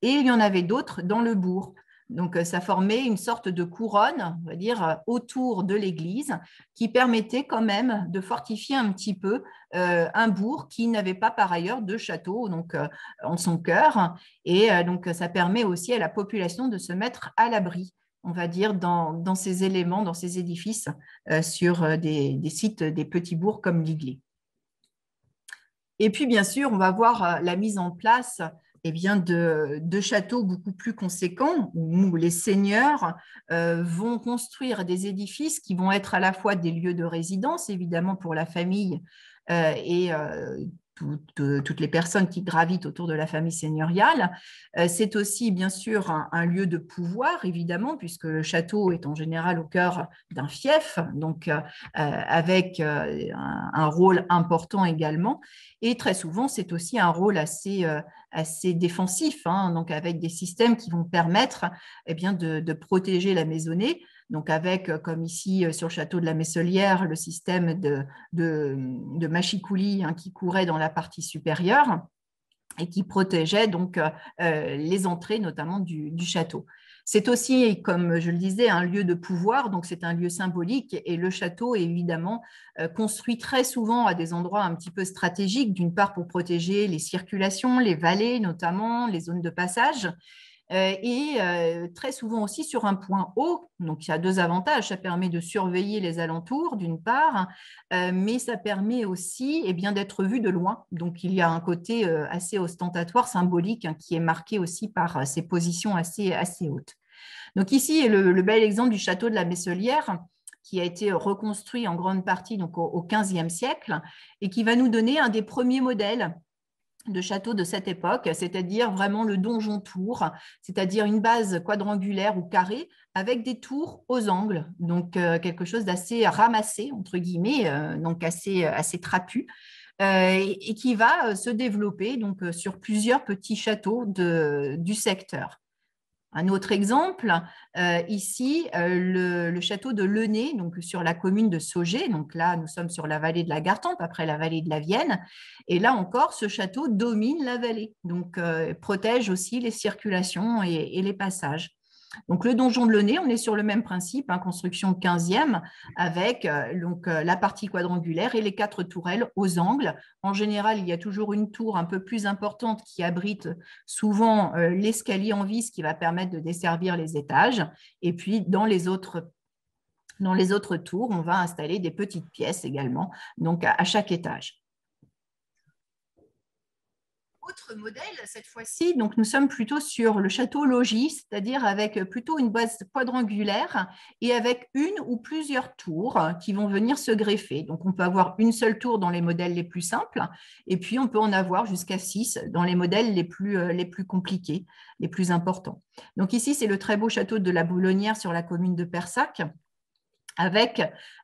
Et il y en avait d'autres dans le bourg. Donc, euh, ça formait une sorte de couronne, on va dire, autour de l'église, qui permettait quand même de fortifier un petit peu un bourg qui n'avait pas par ailleurs de château donc, en son cœur. Et donc, ça permet aussi à la population de se mettre à l'abri on va dire, dans, ces éléments, dans ces édifices, euh, sur euh, des, sites des petits bourgs comme l'Iglé. Et puis, bien sûr, on va voir euh, la mise en place et eh bien, de, châteaux beaucoup plus conséquents, où les seigneurs vont construire des édifices qui vont être à la fois des lieux de résidence, évidemment, pour la famille, et toutes, euh, toutes les personnes qui gravitent autour de la famille seigneuriale. Euh, c'est aussi, bien sûr, un, lieu de pouvoir, évidemment, puisque le château est en général au cœur d'un fief, donc euh, avec un, rôle important également. Et très souvent, c'est aussi un rôle assez, défensif, hein, donc avec des systèmes qui vont permettre eh bien, de protéger la maisonnée donc avec, euh, comme ici euh, sur le château de la Messelière, le système de, de, machicoulis hein, qui courait dans la partie supérieure et qui protégeait donc euh, les entrées notamment du, du château. C'est aussi, comme je le disais, un lieu de pouvoir, donc c'est un lieu symbolique et le château est évidemment construit très souvent à des endroits un petit peu stratégiques, d'une part pour protéger les circulations, les vallées notamment, les zones de passage, euh, et euh, très souvent aussi sur un point haut. Donc, il y a deux avantages. Ça permet de surveiller les alentours, d'une part, euh, mais ça permet aussi et eh bien, d'être vu de loin. Donc, il y a un côté assez ostentatoire, symbolique, hein, qui est marqué aussi par ces positions assez, assez hautes. Donc, ici, le, le bel exemple du château de la Messelière qui a été reconstruit en grande partie donc au XVe siècle et qui va nous donner un des premiers modèles de châteaux de cette époque, c'est-à-dire vraiment le donjon tour, c'est-à-dire une base quadrangulaire ou carrée avec des tours aux angles, donc euh, quelque chose d'assez ramassé entre guillemets, euh, donc assez assez trapu. Euh, et, qui va se développer donc sur plusieurs petits châteaux du secteur. Un autre exemple, euh, ici, euh, le, château de Lenay, donc sur la commune de Saugé. Donc là, nous sommes sur la vallée de la Gartempe, après la vallée de la Vienne. Et là encore, ce château domine la vallée, donc euh, protège aussi les circulations et les passages. Donc, le donjon de Launay, on est sur le même principe, hein, construction 15e, avec euh, donc, euh, la partie quadrangulaire et les quatre tourelles aux angles. En général, il y a toujours une tour un peu plus importante qui abrite souvent euh, l'escalier en vis qui va permettre de desservir les étages. Et puis, dans les autres tours, on va installer des petites pièces également, à chaque étage autre modèle cette fois-ci. Donc, nous sommes plutôt sur le château logis, c'est-à-dire avec plutôt une base quadrangulaire et avec une ou plusieurs tours qui vont venir se greffer. Donc, on peut avoir une seule tour dans les modèles les plus simples et puis on peut en avoir jusqu'à six dans les modèles les plus, euh, les plus compliqués, les plus importants. Donc, ici, c'est le très beau château de la Boulonnière sur la commune de Persac avec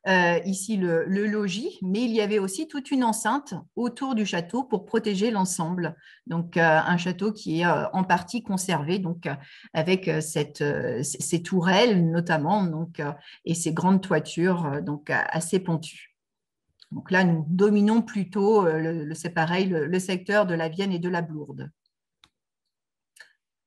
euh, ici le, logis, mais il y avait aussi toute une enceinte autour du château pour protéger l'ensemble. Donc euh, un château qui est euh, en partie conservé, donc avec cette, ces tourelles notamment, donc, et ces grandes toitures donc assez pontues. Donc là, nous dominons plutôt, le, le, secteur de la Vienne et de la Blourde.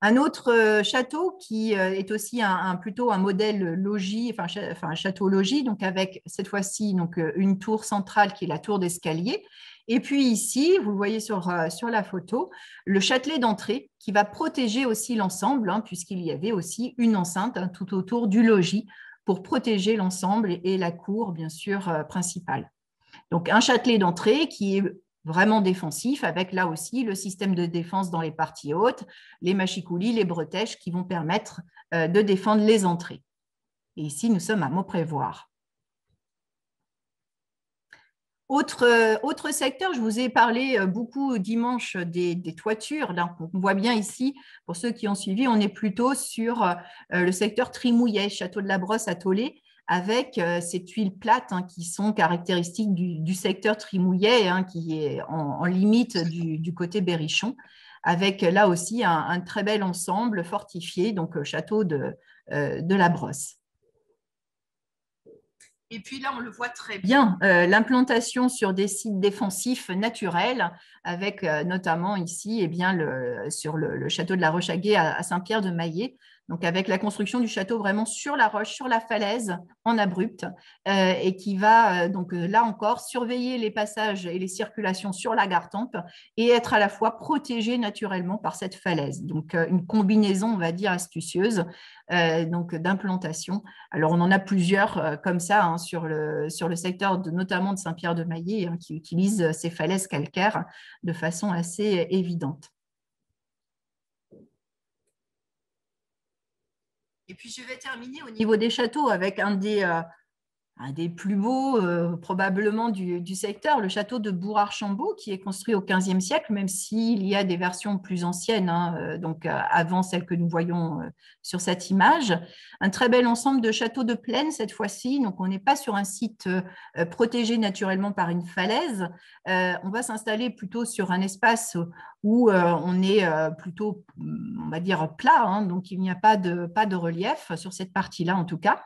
Un autre euh, château qui euh, est aussi un, plutôt un modèle logis, enfin, un château logis, donc avec cette fois-ci donc euh, une tour centrale qui est la tour d'escalier. Et puis ici, vous voyez sur, sur la photo, le châtelet d'entrée qui va protéger aussi l'ensemble, hein, puisqu'il y avait aussi une enceinte hein, tout autour du logis pour protéger l'ensemble et, la cour, bien sûr, principale. Donc un châtelet d'entrée qui est vraiment défensif, avec là aussi le système de défense dans les parties hautes, les machicoulis, les bretèches qui vont permettre euh, de défendre les entrées. Et ici, nous sommes à Montprévoir. Autre, euh, autre, secteur, je vous ai parlé euh, beaucoup dimanche des, toitures. on voit bien ici, pour ceux qui ont suivi, on est plutôt sur le secteur Trimouillet, Château de la Brosse à Tolé, avec euh, ces tuiles plates hein, qui sont caractéristiques du, secteur trimouillet, hein, qui est en, limite du, côté Berrichon, avec là aussi un, très bel ensemble fortifié, donc château euh, de, la Brosse. Et puis là, on le voit très bien, euh, l'implantation sur des sites défensifs naturels, avec notamment ici et eh bien, sur le, château de la Rochaguet à, à Saint-Pierre de Maillet, donc avec la construction du château vraiment sur la roche, sur la falaise, en abrupte, euh, et qui va euh, donc euh, là encore surveiller les passages et les circulations sur la Gartempe et être à la fois protégé naturellement par cette falaise. Donc une combinaison, on va dire, astucieuse donc d'implantation. Alors on en a plusieurs comme ça hein, sur, le, secteur notamment de Saint-Pierre-de-Maillé hein, qui utilisent ces falaises calcaires de façon assez évidente. Et puis je vais terminer au niveau des châteaux avec un des, euh, un des plus beaux euh, probablement du, secteur, le château de Bourg-Archambault, qui est construit au XVe siècle, même s'il y a des versions plus anciennes, hein, euh, donc euh, avant celles que nous voyons sur cette image. Un très bel ensemble de châteaux de plaine cette fois-ci, donc on n'est pas sur un site protégé naturellement par une falaise, on va s'installer plutôt sur un espace où on est plutôt, on va dire, plat, hein. donc il n'y a pas pas de relief sur cette partie-là en tout cas.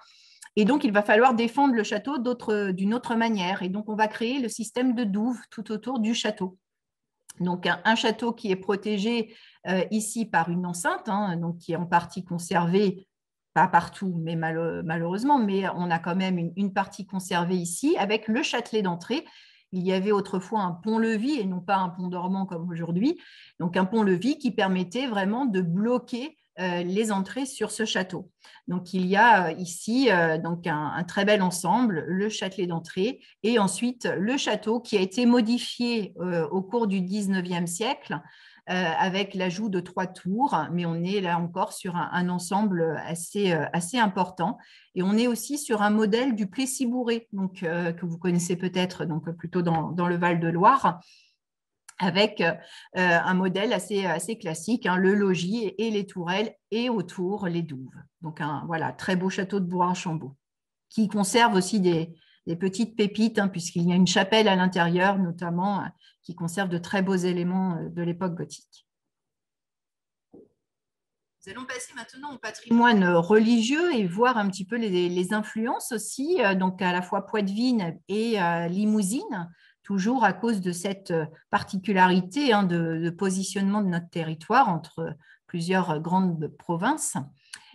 Et donc, il va falloir défendre le château d'une autre manière. Et donc, on va créer le système de douves tout autour du château. Donc, un, château qui est protégé euh, ici par une enceinte, hein, donc qui est en partie conservée, pas partout, mais malheureusement, mais on a quand même une, une partie conservée ici, avec le châtelet d'entrée il y avait autrefois un pont-levis et non pas un pont dormant comme aujourd'hui. Donc un pont-levis qui permettait vraiment de bloquer euh, les entrées sur ce château. Donc il y a euh, ici euh, donc un, très bel ensemble, le châtelet d'entrée et ensuite le château qui a été modifié au cours du 19e siècle avec l'ajout de trois tours, mais on est là encore sur un, ensemble assez, important. Et on est aussi sur un modèle du Plessis-Bourré, donc, que vous connaissez peut-être donc, plutôt dans le Val-de-Loire, avec euh, euh, un modèle assez, classique, hein, le logis et les tourelles et autour les douves. Donc un voilà, très beau château de bourg en chambeau qui conserve aussi des, petites pépites, hein, puisqu'il y a une chapelle à l'intérieur notamment, euh, qui conserve de très beaux éléments de l'époque gothique. Nous allons passer maintenant au patrimoine religieux et voir un petit peu les, influences aussi, donc à la fois poitevine et limousine toujours à cause de cette euh, particularité hein, de, positionnement de notre territoire entre plusieurs euh, grandes provinces.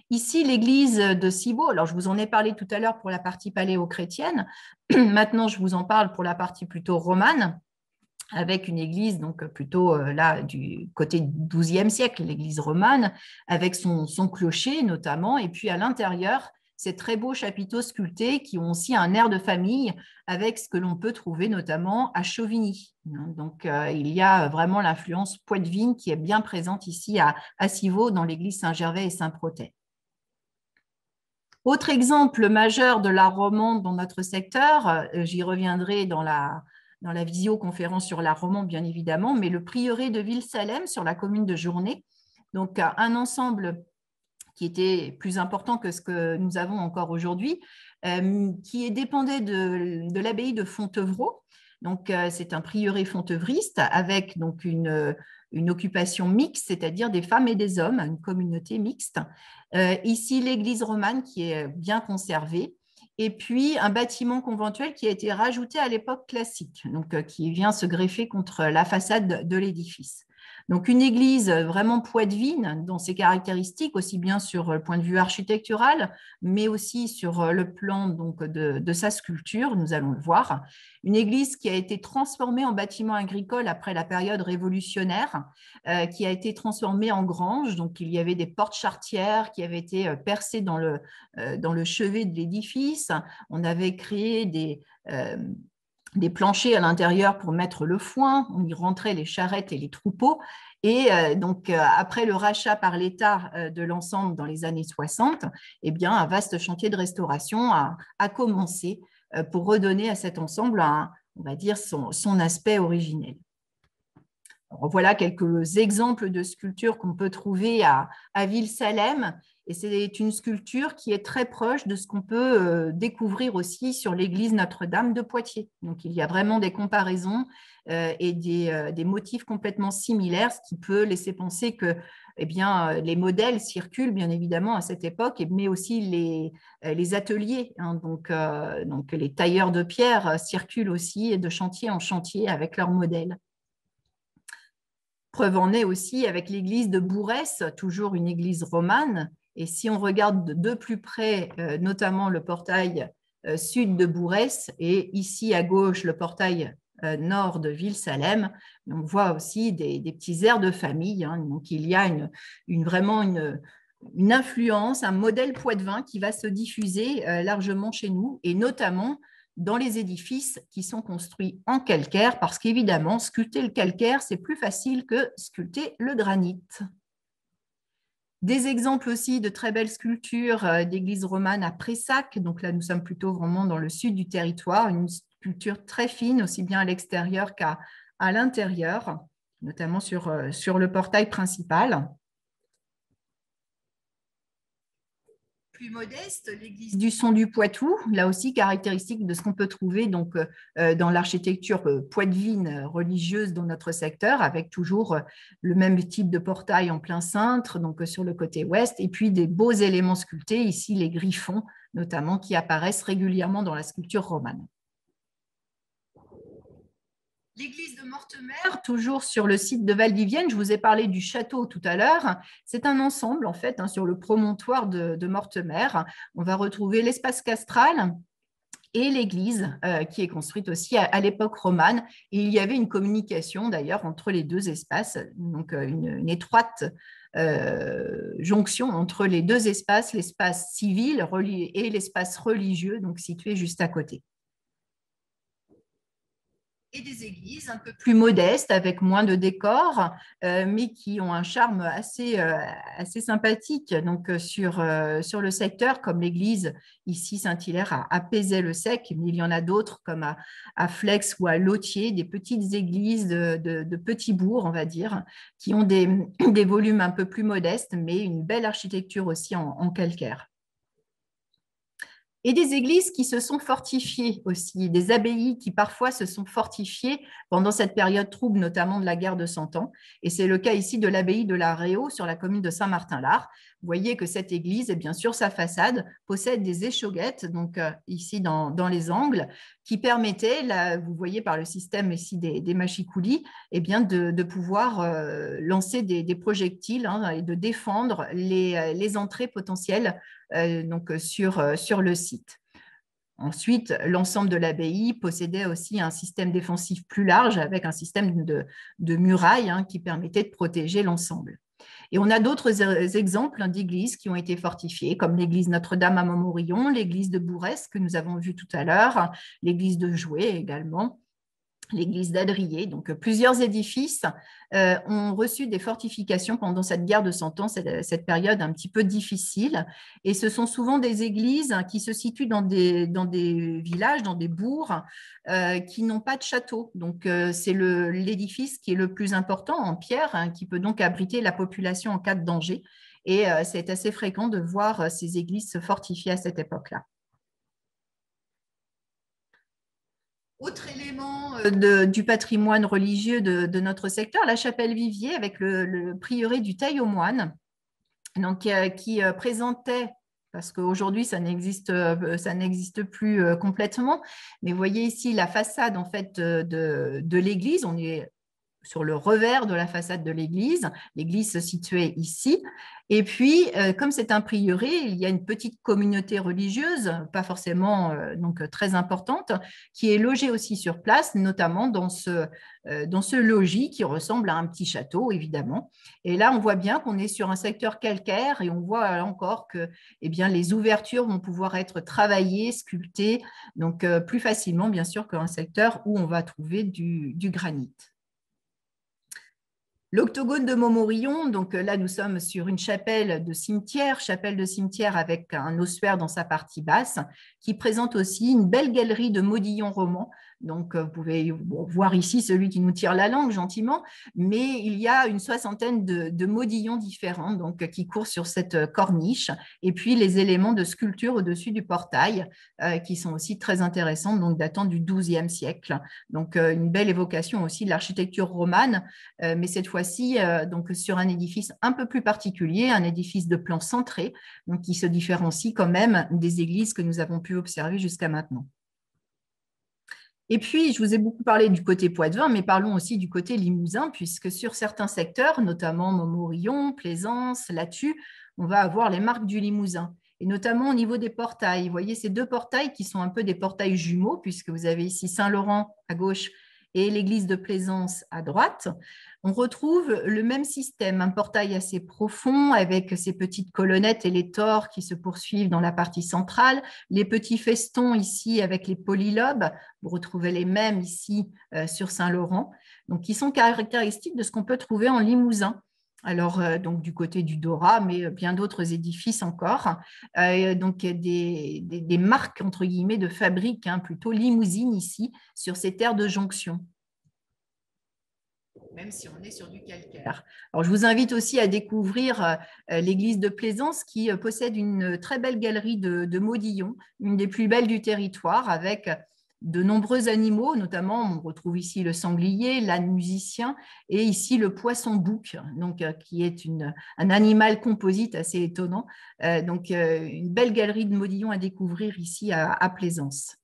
Ici, l'église de Cibot, alors je vous en ai parlé tout à l'heure pour la partie paléo-chrétienne, maintenant je vous en parle pour la partie plutôt romane, avec une église donc euh, plutôt là du côté du XIIe siècle, l'église romane, avec son, clocher notamment, et puis à l'intérieur, ces très beaux chapiteaux sculptés qui ont aussi un air de famille avec ce que l'on peut trouver notamment à Chauvigny. Hein, donc euh, il y a euh, vraiment l'influence poitevine qui est bien présente ici à, à dans l'église Saint-Gervais et Saint-Protais. Autre exemple majeur de la roman dans notre secteur, euh, j'y reviendrai dans la, dans la visioconférence sur la roman, bien évidemment, mais le prieuré de Ville-Salem sur la commune de Journée. Donc un ensemble qui était plus important que ce que nous avons encore aujourd'hui, euh, qui dépendait de, l'abbaye de Fontevraud. Donc, euh, c'est un prieuré fontevriste avec donc une, occupation mixte, c'est-à-dire des femmes et des hommes, une communauté mixte. Euh, ici, l'église romane qui est bien conservée. Et puis un bâtiment conventuel qui a été rajouté à l'époque classique, donc qui vient se greffer contre la façade de l'édifice. Donc une église euh, vraiment poitevine dans ses caractéristiques, aussi bien sur euh, le point de vue architectural, mais aussi sur euh, le plan donc, de, sa sculpture, nous allons le voir. Une église qui a été transformée en bâtiment agricole après la période révolutionnaire, qui a été transformée en grange. Donc il y avait des portes chartières qui avaient été percées dans le, dans le chevet de l'édifice. On avait créé des des planchers à l'intérieur pour mettre le foin, on y rentrait les charrettes et les troupeaux. Et euh, donc, euh, après le rachat par l'État euh, de l'ensemble dans les années 60, eh bien, un vaste chantier de restauration a, commencé pour redonner à cet ensemble, on va dire, son, aspect originel. voilà quelques exemples de sculptures qu'on peut trouver à, à Ville-Salem c'est une sculpture qui est très proche de ce qu'on peut euh, découvrir aussi sur l'église Notre-Dame de Poitiers. Donc il y a vraiment des comparaisons euh, et euh, des, motifs complètement similaires, ce qui peut laisser penser que eh bien, les modèles circulent bien évidemment à cette époque, mais aussi les, ateliers. Hein. donc, donc les tailleurs de pierre circulent aussi de chantier en chantier avec leurs modèles. Preuve en est aussi avec l'église de Bourès, toujours une église romane, et si on regarde de plus près, euh, notamment le portail euh, sud de Bourrès et ici à gauche le portail euh, nord de Ville-Salem, on voit aussi des, petits airs de famille. Hein. donc il y a vraiment une, une, influence, un modèle poids de vin qui va se diffuser largement chez nous et notamment dans les édifices qui sont construits en calcaire, parce qu'évidemment, sculpter le calcaire, c'est plus facile que sculpter le granit. Des exemples aussi de très belles sculptures euh, d'églises romanes à Pressac. Donc là, nous sommes plutôt vraiment dans le sud du territoire, une sculpture très fine, aussi bien à l'extérieur qu'à à l'intérieur, notamment sur euh, le portail principal. plus modeste, l'église du son du Poitou, là aussi caractéristique de ce qu'on peut trouver donc euh, euh, dans l'architecture euh, poitevine religieuse dans notre secteur, avec toujours le même type de portail en plein cintre, donc sur le côté ouest, et puis des beaux éléments sculptés, ici les griffons notamment, qui apparaissent régulièrement dans la sculpture romane. L'église de Mortemer, toujours sur le site de Valdivienne, je vous ai parlé du château tout à l'heure. C'est un ensemble, en fait, hein, sur le promontoire de, Mortemer. On va retrouver l'espace castral, et l'église euh, qui est construite aussi à, l'époque romane. il y avait une communication d'ailleurs entre les deux espaces, donc euh, une, étroite euh, jonction entre les deux espaces, l'espace civil et l'espace religieux, donc situé juste à côté et des églises un peu plus modestes, avec moins de décors, euh, mais qui ont un charme assez, euh, assez sympathique. Donc, euh, sur, sur le secteur, comme l'église ici, Saint-Hilaire, à, apaisé le sec mais il y en a d'autres comme à, Flex ou à Lautier, des petites églises de, petits bourgs, on va dire, qui ont des, volumes un peu plus modestes, mais une belle architecture aussi en calcaire et des églises qui se sont fortifiées aussi, des abbayes qui parfois se sont fortifiées pendant cette période trouble, notamment de la guerre de Cent Ans. Et c'est le cas ici de l'abbaye de la Réau sur la commune de saint martin lard Vous voyez que cette église, et eh bien sûr sa façade, possède des échauguettes, donc euh, ici dans, les angles, qui permettaient, là, vous voyez par le système ici des, machicoulis, et eh bien de, pouvoir euh, lancer des, projectiles hein, et de défendre les euh, entrées potentielles euh, donc euh, euh, sur, le site. Ensuite, l'ensemble de l'abbaye possédait aussi un système défensif plus large avec un système de, murailles hein, qui permettait de protéger l'ensemble. Et on a d'autres exemples hein, d'églises qui ont été fortifiées, comme l'église Notre-Dame à Montmorillon, l'église de Bourrès que nous avons vue tout à l'heure, l'église de Joué également l'église d'Adrier. Donc euh, plusieurs édifices euh, ont reçu des fortifications pendant cette guerre de Cent Ans, euh, cette, période un petit peu difficile. Et ce sont souvent des églises hein, qui se situent dans des, dans des villages, dans des bourgs, qui n'ont pas de château. Donc c'est l'édifice qui est le plus important en pierre, hein, qui peut donc abriter la population en cas de danger. Et c'est assez fréquent de voir ces églises se fortifier à cette époque-là. Autre élément euh, du patrimoine religieux de, notre secteur, la chapelle Vivier avec le, prieuré du Taille aux moines, donc, qui euh, euh, présentait parce qu'aujourd'hui ça n'existe ça n'existe plus complètement. Mais vous voyez ici la façade en fait de, de l'église. On est sur le revers de la façade de l'église. L'église se situait ici et puis, euh, comme c'est un prieuré, il y a une petite communauté religieuse, pas forcément euh, euh, très importante, qui est logée aussi sur place, notamment dans ce, logis qui ressemble à un petit château, évidemment. Et là, on voit bien qu'on est sur un secteur calcaire et on voit encore que eh bien, les ouvertures vont pouvoir être travaillées, sculptées, donc plus facilement, bien sûr, qu'un secteur où on va trouver du granit. L'octogone de Montmorillon, donc euh, là nous sommes sur une chapelle de cimetière, chapelle de cimetière avec un ossuaire dans sa partie basse, qui présente aussi une belle galerie de modillons romans donc, euh, vous pouvez voir ici celui qui nous tire la langue gentiment, mais il y a une soixantaine de, modillons différents donc, euh, qui courent sur cette euh, corniche, et puis les éléments de sculpture au-dessus du portail, qui sont aussi très intéressants, donc datant du XIIe siècle. Donc, une belle évocation aussi de l'architecture romane, mais cette fois-ci, donc sur un édifice un peu plus particulier, un édifice de plan centré, qui se différencie quand même des églises que nous avons pu observer jusqu'à maintenant. Et puis, je vous ai beaucoup parlé du côté Poitvin, mais parlons aussi du côté Limousin, puisque sur certains secteurs, notamment Montmorillon, Plaisance, Latu, on va avoir les marques du Limousin. Et notamment au niveau des portails. Vous voyez ces deux portails qui sont un peu des portails jumeaux, puisque vous avez ici Saint-Laurent à gauche et l'église de Plaisance à droite, on retrouve le même système, un portail assez profond avec ces petites colonnettes et les tors qui se poursuivent dans la partie centrale, les petits festons ici avec les polylobes, vous retrouvez les mêmes ici euh, sur Saint-Laurent, donc qui sont caractéristiques de ce qu'on peut trouver en Limousin alors euh, donc du côté du Dora, mais euh, bien d'autres édifices encore, euh, donc des, des, des, marques entre guillemets de fabrique, hein, plutôt limousine ici, sur ces terres de jonction même si on est sur du calcaire. Alors, je vous invite aussi à découvrir euh, l'église de Plaisance qui possède une très belle galerie de, de modillons, une des plus belles du territoire, avec de nombreux animaux, notamment on retrouve ici le sanglier, l'âne musicien et ici le poisson bouc, donc, euh, qui est un animal composite assez étonnant. Euh, donc euh, une belle galerie de modillons à découvrir ici à, Plaisance.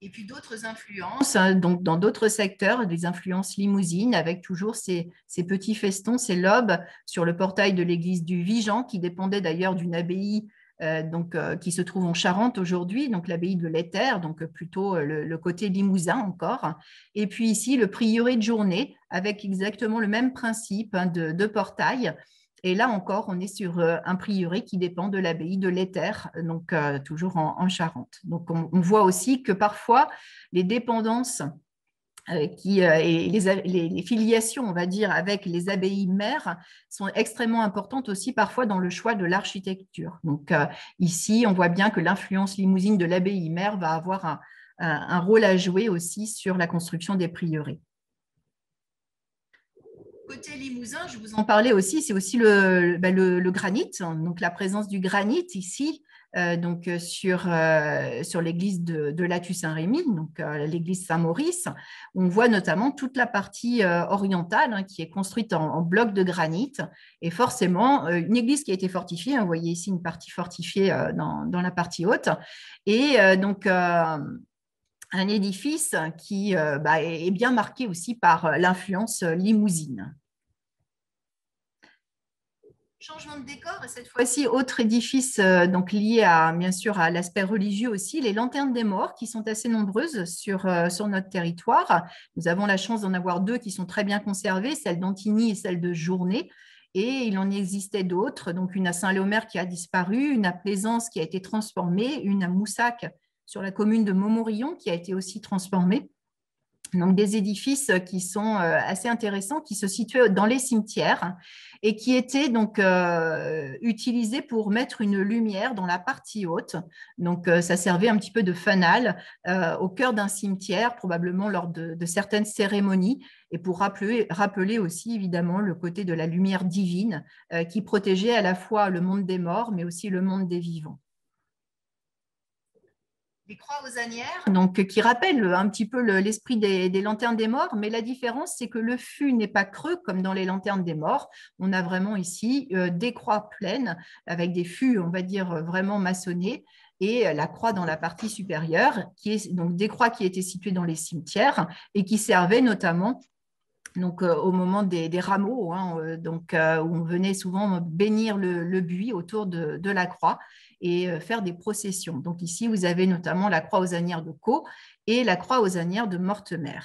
Et puis d'autres influences, hein, donc dans d'autres secteurs, des influences limousines, avec toujours ces, ces, petits festons, ces lobes sur le portail de l'église du Vigean, qui dépendait d'ailleurs d'une abbaye euh, donc, euh, qui se trouve en Charente aujourd'hui, donc l'abbaye de Léther, donc euh, plutôt le, côté limousin encore. Et puis ici, le prieuré de journée, avec exactement le même principe hein, de, portail. Et là encore, on est sur un prieuré qui dépend de l'abbaye de Léther, donc toujours en, Charente. Donc on, voit aussi que parfois, les dépendances euh, et les, filiations, on va dire, avec les abbayes mères sont extrêmement importantes aussi parfois dans le choix de l'architecture. Donc euh, ici, on voit bien que l'influence limousine de l'abbaye mère va avoir un, rôle à jouer aussi sur la construction des prieurés côté limousin, je vous en parlais aussi, c'est aussi le, le, ben granit, donc la présence du granit ici, euh, donc euh, euh, sur, l'église de, de Latu-Saint-Rémy, donc l'église Saint-Maurice. On voit notamment toute la partie orientale hein, qui est construite en, blocs de granit et forcément une église qui a été fortifiée. Hein, vous voyez ici une partie fortifiée dans, la partie haute et donc un édifice qui bah, est bien marqué aussi par l'influence limousine. Changement de décor, cette fois-ci, autre édifice euh, donc lié à, bien sûr à l'aspect religieux aussi, les lanternes des morts qui sont assez nombreuses sur, euh, sur notre territoire. Nous avons la chance d'en avoir deux qui sont très bien conservées, celle d'Antigny et celle de Journée. Et il en existait d'autres, donc une à saint léomère qui a disparu, une à Plaisance qui a été transformée, une à Moussac sur la commune de Montmorillon qui a été aussi transformée donc des édifices euh, qui sont euh, assez intéressants, qui se situaient dans les cimetières et qui étaient donc euh, utilisés pour mettre une lumière dans la partie haute. Donc ça servait un petit peu de fanal au cœur d'un cimetière, probablement lors de, certaines cérémonies, et pour rappeler aussi évidemment le côté de la lumière divine qui protégeait à la fois le monde des morts, mais aussi le monde des vivants des croix aux donc euh, qui rappellent euh, un petit peu l'esprit des, lanternes des morts, mais la différence c'est que le fût n'est pas creux comme dans les lanternes des morts. On a vraiment ici euh, des croix pleines avec des fûts, on va dire vraiment maçonnés, et la croix dans la partie supérieure, qui est donc des croix qui étaient situées dans les cimetières et qui servaient notamment donc au moment des, rameaux, hein, où on venait souvent bénir le, buis autour de, la croix et euh, faire des processions. Donc ici, vous avez notamment la croix aux anières de Caux et la croix aux anières de Mortemer.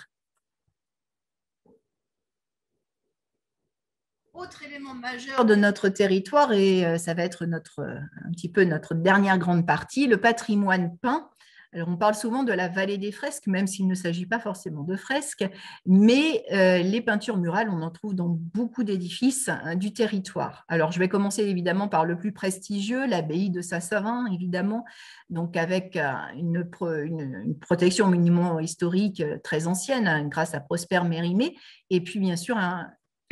Autre élément majeur de notre territoire, et euh, ça va être notre, euh, un petit peu notre dernière grande partie, le patrimoine peint on parle souvent de la vallée des fresques, même s'il ne s'agit pas forcément de fresques, mais euh, les peintures murales, on en trouve dans beaucoup d'édifices hein, du territoire. Alors, je vais commencer évidemment par le plus prestigieux, l'abbaye de Saint-Savin, évidemment, donc avec euh, une, protection monument historique euh, très ancienne, hein, grâce à Prosper Mérimée, et puis bien sûr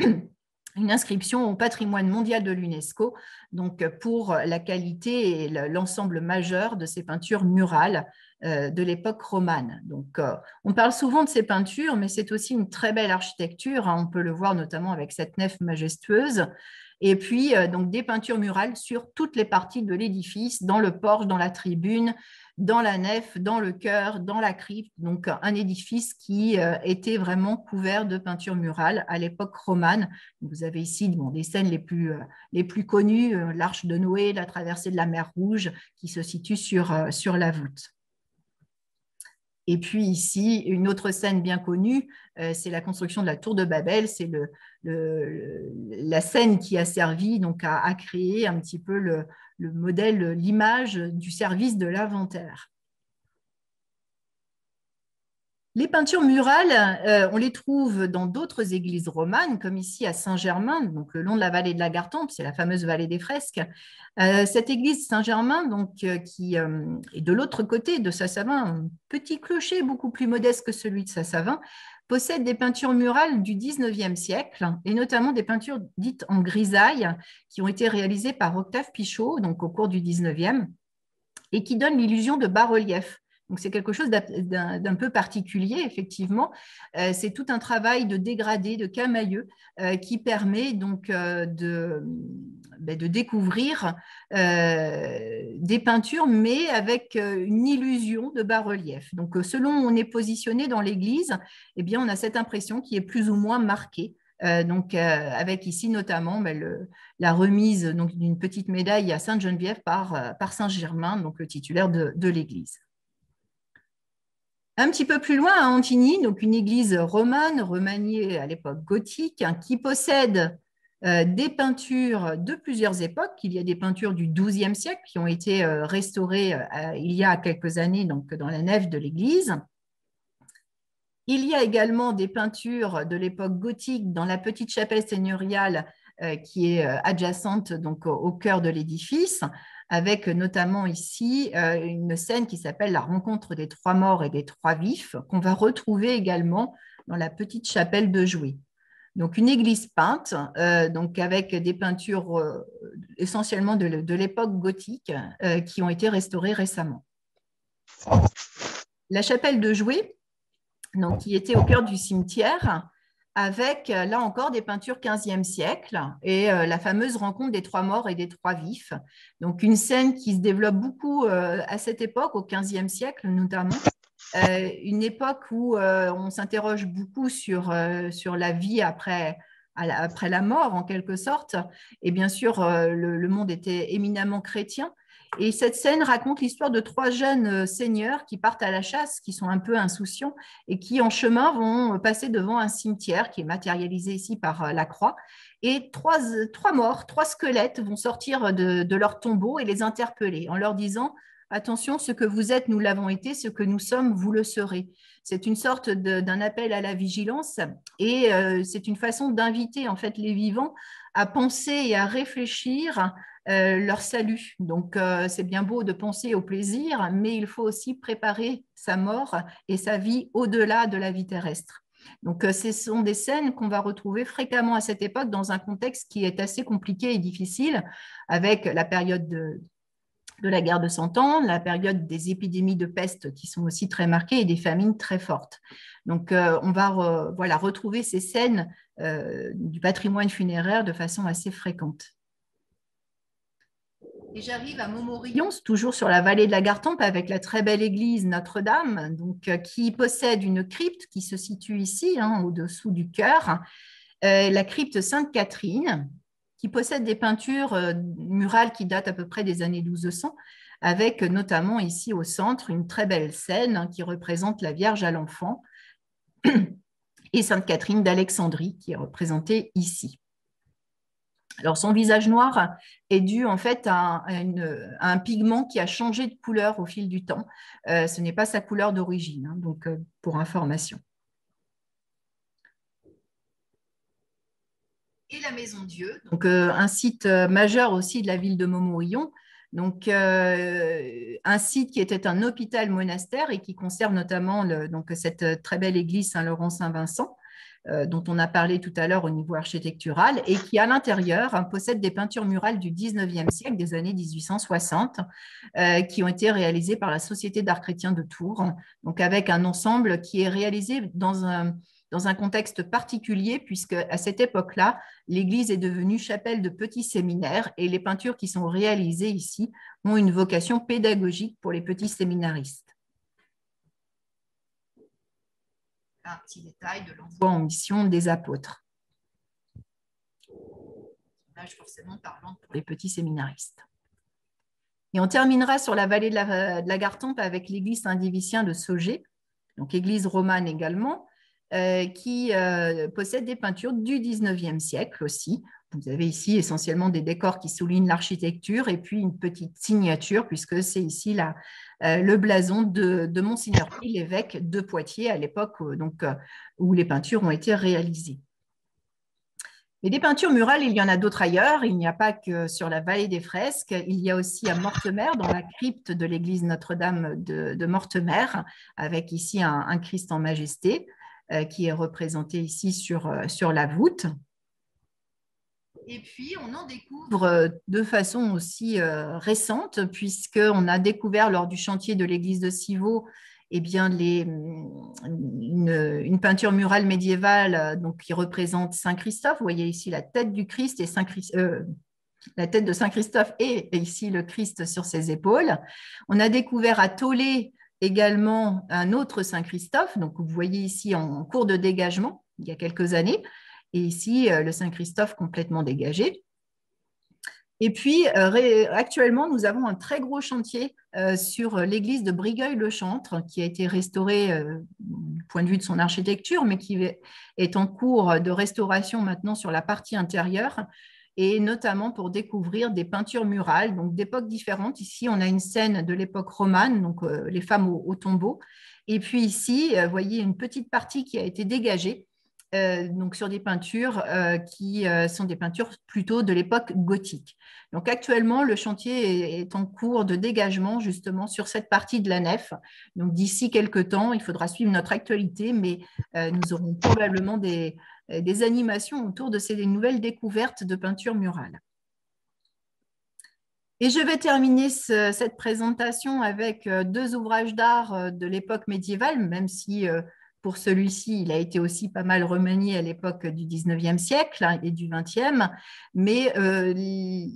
une inscription au patrimoine mondial de l'UNESCO, donc pour la qualité et l'ensemble majeur de ces peintures murales euh, de l'époque romane. Donc, euh, on parle souvent de ces peintures, mais c'est aussi une très belle architecture. Hein. on peut le voir notamment avec cette nef majestueuse. Et puis, euh, donc, des peintures murales sur toutes les parties de l'édifice, dans le porche, dans la tribune, dans la nef, dans le chœur, dans la crypte. Donc, un édifice qui était vraiment couvert de peintures murales à l'époque romane. Vous avez ici des scènes les plus, connues, l'arche de Noé, la traversée de la mer Rouge, qui se situe sur la voûte. Et puis ici, une autre scène bien connue, euh, c'est la construction de la tour de Babel. C'est la scène qui a servi donc à, créer un petit peu le modèle, l'image du service de l'inventaire. Les peintures murales, euh, on les trouve dans d'autres églises romanes, comme ici à Saint-Germain, donc le long de la vallée de la Gartempe, c'est la fameuse vallée des fresques. Euh, cette église Saint-Germain, donc euh, qui est de l'autre côté de Sassavin, un petit clocher beaucoup plus modeste que celui de Sassavin, possède des peintures murales du XIXe siècle, et notamment des peintures dites en grisaille, qui ont été réalisées par Octave Pichot, donc au cours du XIXe, et qui donnent l'illusion de bas-relief c'est quelque chose d'un peu particulier, effectivement. Euh, c'est tout un travail de dégradé, de camailleux, euh, qui permet donc euh, ben, de, découvrir des peintures, mais avec une illusion de bas-relief. Donc selon où on est positionné dans l'église, eh bien on a cette impression qui est plus ou moins marquée. donc, avec ici notamment ben, la remise d'une petite médaille à Sainte-Geneviève par, Saint-Germain, donc le titulaire de l'Église. Un petit peu plus loin, à Antigny, donc une église romane, remaniée à l'époque gothique, hein, qui possède euh, des peintures de plusieurs époques. Il y a des peintures du XIIe siècle qui ont été euh, restaurées euh, il y a quelques années donc, dans la nef de l'église. Il y a également des peintures de l'époque gothique dans la petite chapelle seigneuriale qui est adjacente donc, au cœur de l'édifice, avec notamment ici euh, une scène qui s'appelle La rencontre des trois morts et des trois vifs, qu'on va retrouver également dans la petite chapelle de Jouy. Donc une église peinte, euh, donc avec des peintures euh, essentiellement de, l'époque gothique qui ont été restaurées récemment. La chapelle de Joué, donc, qui était au cœur du cimetière, avec, euh, là encore, des peintures 15e siècle et euh, la fameuse rencontre des trois morts et des trois vifs. Donc, une scène qui se développe beaucoup euh, à cette époque, au 15e siècle notamment. une époque où on s'interroge beaucoup sur, sur la vie après, la, après la mort, en quelque sorte. Et bien sûr, le monde était éminemment chrétien. Et cette scène raconte l'histoire de trois jeunes euh, seigneurs qui partent à la chasse, qui sont un peu insouciants et qui, en chemin, vont euh, passer devant un cimetière qui est matérialisé ici par euh, la croix. Et trois, morts, trois squelettes vont sortir de, de leur tombeau et les interpeller en leur disant Attention, ce que vous êtes, nous l'avons été, ce que nous sommes, vous le serez. C'est une sorte d'un appel à la vigilance et c'est une façon d'inviter en fait les vivants à penser et à réfléchir euh, leur salut. Donc euh, c'est bien beau de penser au plaisir, mais il faut aussi préparer sa mort et sa vie au-delà de la vie terrestre. Donc euh, ce sont des scènes qu'on va retrouver fréquemment à cette époque dans un contexte qui est assez compliqué et difficile avec la période de, la guerre de Cent Ans, la période des épidémies de peste qui sont aussi très marquées et des famines très fortes. Donc, on va voilà, retrouver ces scènes du patrimoine funéraire de façon assez fréquente j'arrive à Montmorillon, toujours sur la vallée de la Gartempe, avec la très belle église Notre-Dame, donc euh, qui possède une crypte qui se situe ici, hein, au-dessous du chœur, euh, la crypte Sainte-Catherine, qui possède des peintures euh, murales qui datent à peu près des années 1200, avec notamment ici au centre une très belle scène hein, qui représente la Vierge à l'enfant et Sainte Catherine d'Alexandrie qui est représentée ici. Alors son visage noir est dû en fait à, un pigment qui a changé de couleur au fil du temps. Euh, ce n'est pas sa couleur d'origine, hein, donc euh, pour information. Et la Maison Dieu, donc euh, un site majeur aussi de la ville de Montmorillon, donc, un site qui était un hôpital monastère et qui conserve notamment donc, cette très belle église Saint-Laurent-Saint-Vincent. Euh, dont on a parlé tout à l'heure au niveau architectural et qui, à l'intérieur, hein, possède des peintures murales du 19e siècle, des années 1860, euh, qui ont été réalisées par la Société d'art chrétien de Tours, donc avec un ensemble qui est réalisé dans un, dans un contexte particulier, puisque à cette époque-là, l'église est devenue chapelle de petits séminaires et les peintures qui sont réalisées ici ont une vocation pédagogique pour les petits séminaristes. un petit détail de l'envoi en mission des apôtres. Image forcément parlante pour les petits séminaristes. Et on terminera sur la vallée de la, de Gartempe avec l'église saint-divicien de Saugé, donc église romane également, euh, qui euh, possède des peintures du 19e siècle aussi, vous avez ici essentiellement des décors qui soulignent l'architecture et puis une petite signature, puisque c'est ici euh, le blason de, de Monseigneur l'évêque de Poitiers, à l'époque euh, donc euh, où les peintures ont été réalisées. Mais des peintures murales, il y en a d'autres ailleurs. Il n'y a pas que sur la vallée des fresques. Il y a aussi à Mortemer, dans la crypte de l'église Notre-Dame de, Mortemer, avec ici un, Christ en majesté qui est représenté ici sur, sur la voûte. Et puis, on en découvre euh, de façon aussi euh, récente, puisqu'on a découvert lors du chantier de l'église de Civaux eh bien, mm, une, peinture murale médiévale euh, donc, qui représente Saint Christophe. Vous voyez ici la tête du Christ et Saint la tête de Saint Christophe et, ici le Christ sur ses épaules. On a découvert à Tolé également un autre Saint Christophe, donc vous voyez ici en cours de dégagement il y a quelques années et ici euh, le Saint-Christophe complètement dégagé. Et puis, euh, actuellement, nous avons un très gros chantier euh, sur l'église de Brigueuil-le-Chantre, qui a été restaurée du point de vue de son architecture, mais qui est en cours de restauration maintenant sur la partie intérieure, et notamment pour découvrir des peintures murales, donc d'époques différentes. Ici, on a une scène de l'époque romane, donc les femmes au, au tombeau. Et puis ici, vous voyez une petite partie qui a été dégagée euh, donc sur des peintures euh, qui euh, sont des peintures plutôt de l'époque gothique. Donc actuellement, le chantier est, en cours de dégagement justement sur cette partie de la nef. Donc d'ici quelques temps, il faudra suivre notre actualité, mais nous aurons probablement des, animations autour de ces nouvelles découvertes de peintures murales. Et je vais terminer cette présentation avec deux ouvrages d'art de l'époque médiévale, même si pour celui-ci, il a été aussi pas mal remanié à l'époque du 19e siècle hein, et du 20e, mais euh,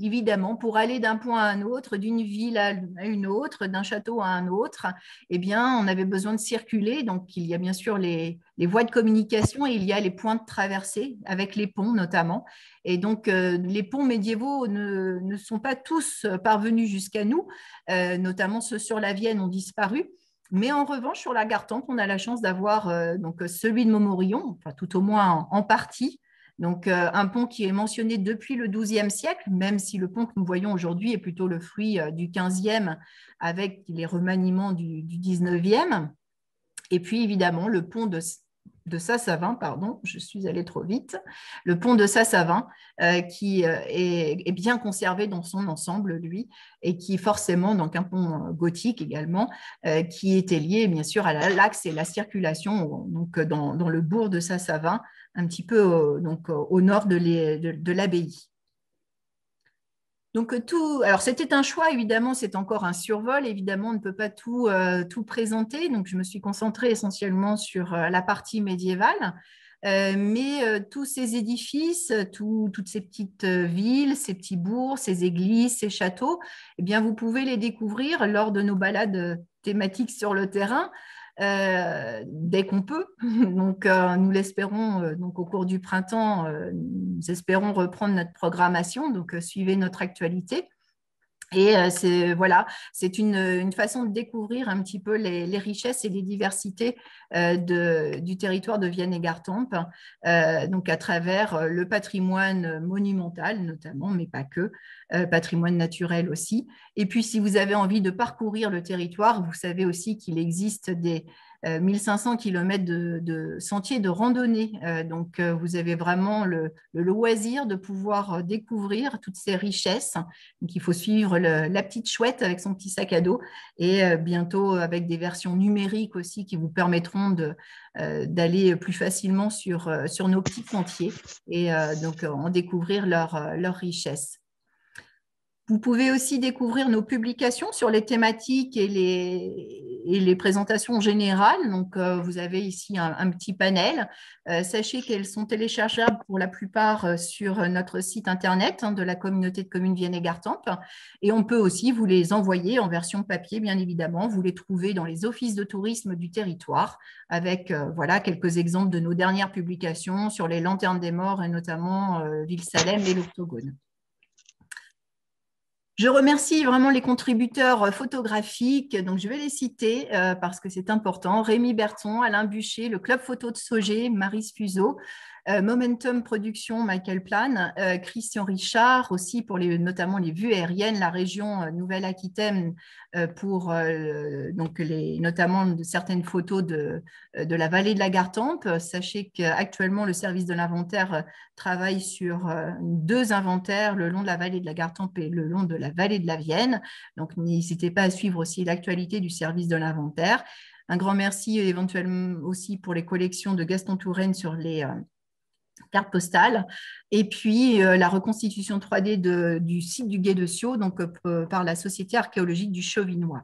évidemment, pour aller d'un point à un autre, d'une ville à une autre, d'un château à un autre, eh bien, on avait besoin de circuler. Donc, il y a bien sûr les, voies de communication et il y a les points de traversée, avec les ponts notamment. Et donc, euh, les ponts médiévaux ne, sont pas tous euh, parvenus jusqu'à nous, notamment ceux sur la Vienne ont disparu. Mais en revanche, sur la Gartente, on a la chance d'avoir euh, euh, celui de Montmorillon, tout au moins en, partie. Donc, euh, un pont qui est mentionné depuis le XIIe siècle, même si le pont que nous voyons aujourd'hui est plutôt le fruit du XVe avec les remaniements du, du XIXe. Et puis, évidemment, le pont de, de Sassavin, pardon, je suis allée trop vite, le pont de Sassavin, euh, qui euh, est, bien conservé dans son ensemble, lui, et qui forcément, donc un pont euh, gothique également, qui était lié bien sûr à l'axe et la circulation donc, dans, le bourg de Sassavin, un petit peu donc, au nord de l'abbaye. Donc euh, tout, alors c'était un choix évidemment, c'est encore un survol. Évidemment, on ne peut pas tout euh, présenter. Donc je me suis concentrée essentiellement sur euh, la partie médiévale, mais tous ces édifices, toutes ces petites villes, ces petits bourgs, ces églises, ces châteaux, eh bien vous pouvez les découvrir lors de nos balades thématiques sur le terrain. Euh, dès qu'on peut. Donc, euh, nous l'espérons euh, donc au cours du printemps, nous espérons reprendre notre programmation. Donc, suivez notre actualité. Et euh, c'est voilà, c'est une, façon de découvrir un petit peu les, richesses et les diversités euh, du territoire de Vienne et Gartempe, euh, donc à travers le patrimoine monumental notamment, mais pas que, patrimoine naturel aussi. Et puis si vous avez envie de parcourir le territoire, vous savez aussi qu'il existe des, 1500 euh, km de, sentiers de randonnée. Euh, donc, euh, vous avez vraiment le, loisir de pouvoir découvrir toutes ces richesses. Donc, il faut suivre la petite chouette avec son petit sac à dos et bientôt avec des versions numériques aussi qui vous permettront d'aller plus facilement sur, nos petits sentiers et donc en découvrir leurs richesses. Vous pouvez aussi découvrir nos publications sur les thématiques et les, présentations générales. Donc, euh, vous avez ici un, petit panel. Euh, sachez qu'elles sont téléchargeables pour la plupart euh, sur notre site internet hein, de la communauté de communes Vienne et Gartempe. Et on peut aussi vous les envoyer en version papier, bien évidemment. Vous les trouvez dans les offices de tourisme du territoire avec voilà, quelques exemples de nos dernières publications sur les lanternes des morts et notamment Ville-Salem et l'Octogone. Je remercie vraiment les contributeurs euh, photographiques, donc je vais les citer euh, parce que c'est important. Rémi Berton, Alain Bûcher, le Club Photo de Sogé, Marie Spuseau. Euh, Momentum Production, Michael Plan, euh, Christian Richard aussi pour les, notamment les vues aériennes, la région euh, Nouvelle-Aquitaine pour donc les, notamment certaines photos de, de la vallée de la Gartempe. Sachez qu'actuellement le service de l'inventaire travaille sur deux inventaires le long de la vallée de la Gartempe et le long de la vallée de la Vienne. Donc n'hésitez pas à suivre aussi l'actualité du service de l'inventaire. Un grand merci éventuellement aussi pour les collections de Gaston Touraine sur les carte postale, et puis euh, la reconstitution 3D du site du Gué de Sio, donc euh, par la Société archéologique du Chauvinois.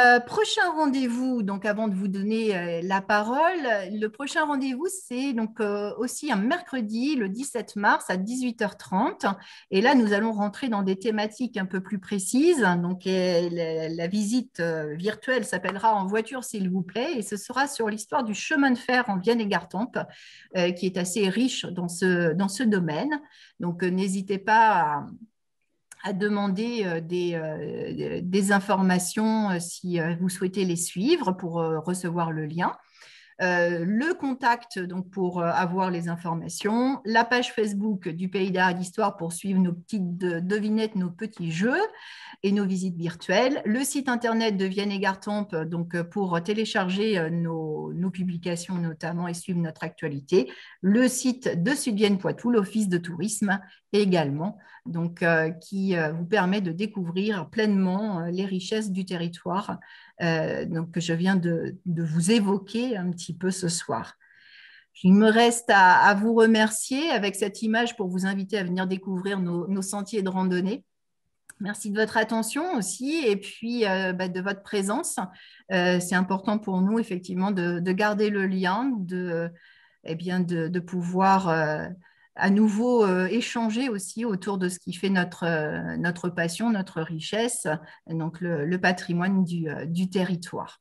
Euh, prochain rendez-vous, donc avant de vous donner euh, la parole, le prochain rendez-vous, c'est donc euh, aussi un mercredi, le 17 mars à 18h30. Et là, nous allons rentrer dans des thématiques un peu plus précises. Donc, la, visite virtuelle s'appellera En voiture, s'il vous plaît. Et ce sera sur l'histoire du chemin de fer en Vienne et Gartempe, qui est assez riche dans ce, dans ce domaine. Donc, n'hésitez pas à à demander euh, euh, des, des informations euh, si vous souhaitez les suivre pour recevoir le lien. Euh, le contact donc pour euh, avoir les informations, la page Facebook du Pays d'Art d'Histoire pour suivre nos petites devinettes, nos petits jeux et nos visites virtuelles, le site internet de Vienne et Gartempe donc euh, pour télécharger nos, publications notamment et suivre notre actualité, le site de vienne Poitou, l'office de tourisme également, donc qui vous permet de découvrir pleinement les richesses du territoire euh, donc, que je viens de, vous évoquer un petit peu ce soir. Il me reste à, vous remercier avec cette image pour vous inviter à venir découvrir nos, sentiers de randonnée. Merci de votre attention aussi et puis euh, bah, de votre présence. Euh, c'est important pour nous effectivement de, garder le lien, de, eh bien de, de pouvoir à nouveau euh, échanger aussi autour de ce qui fait notre, euh, notre passion, notre richesse, donc le, le patrimoine du, euh, du territoire.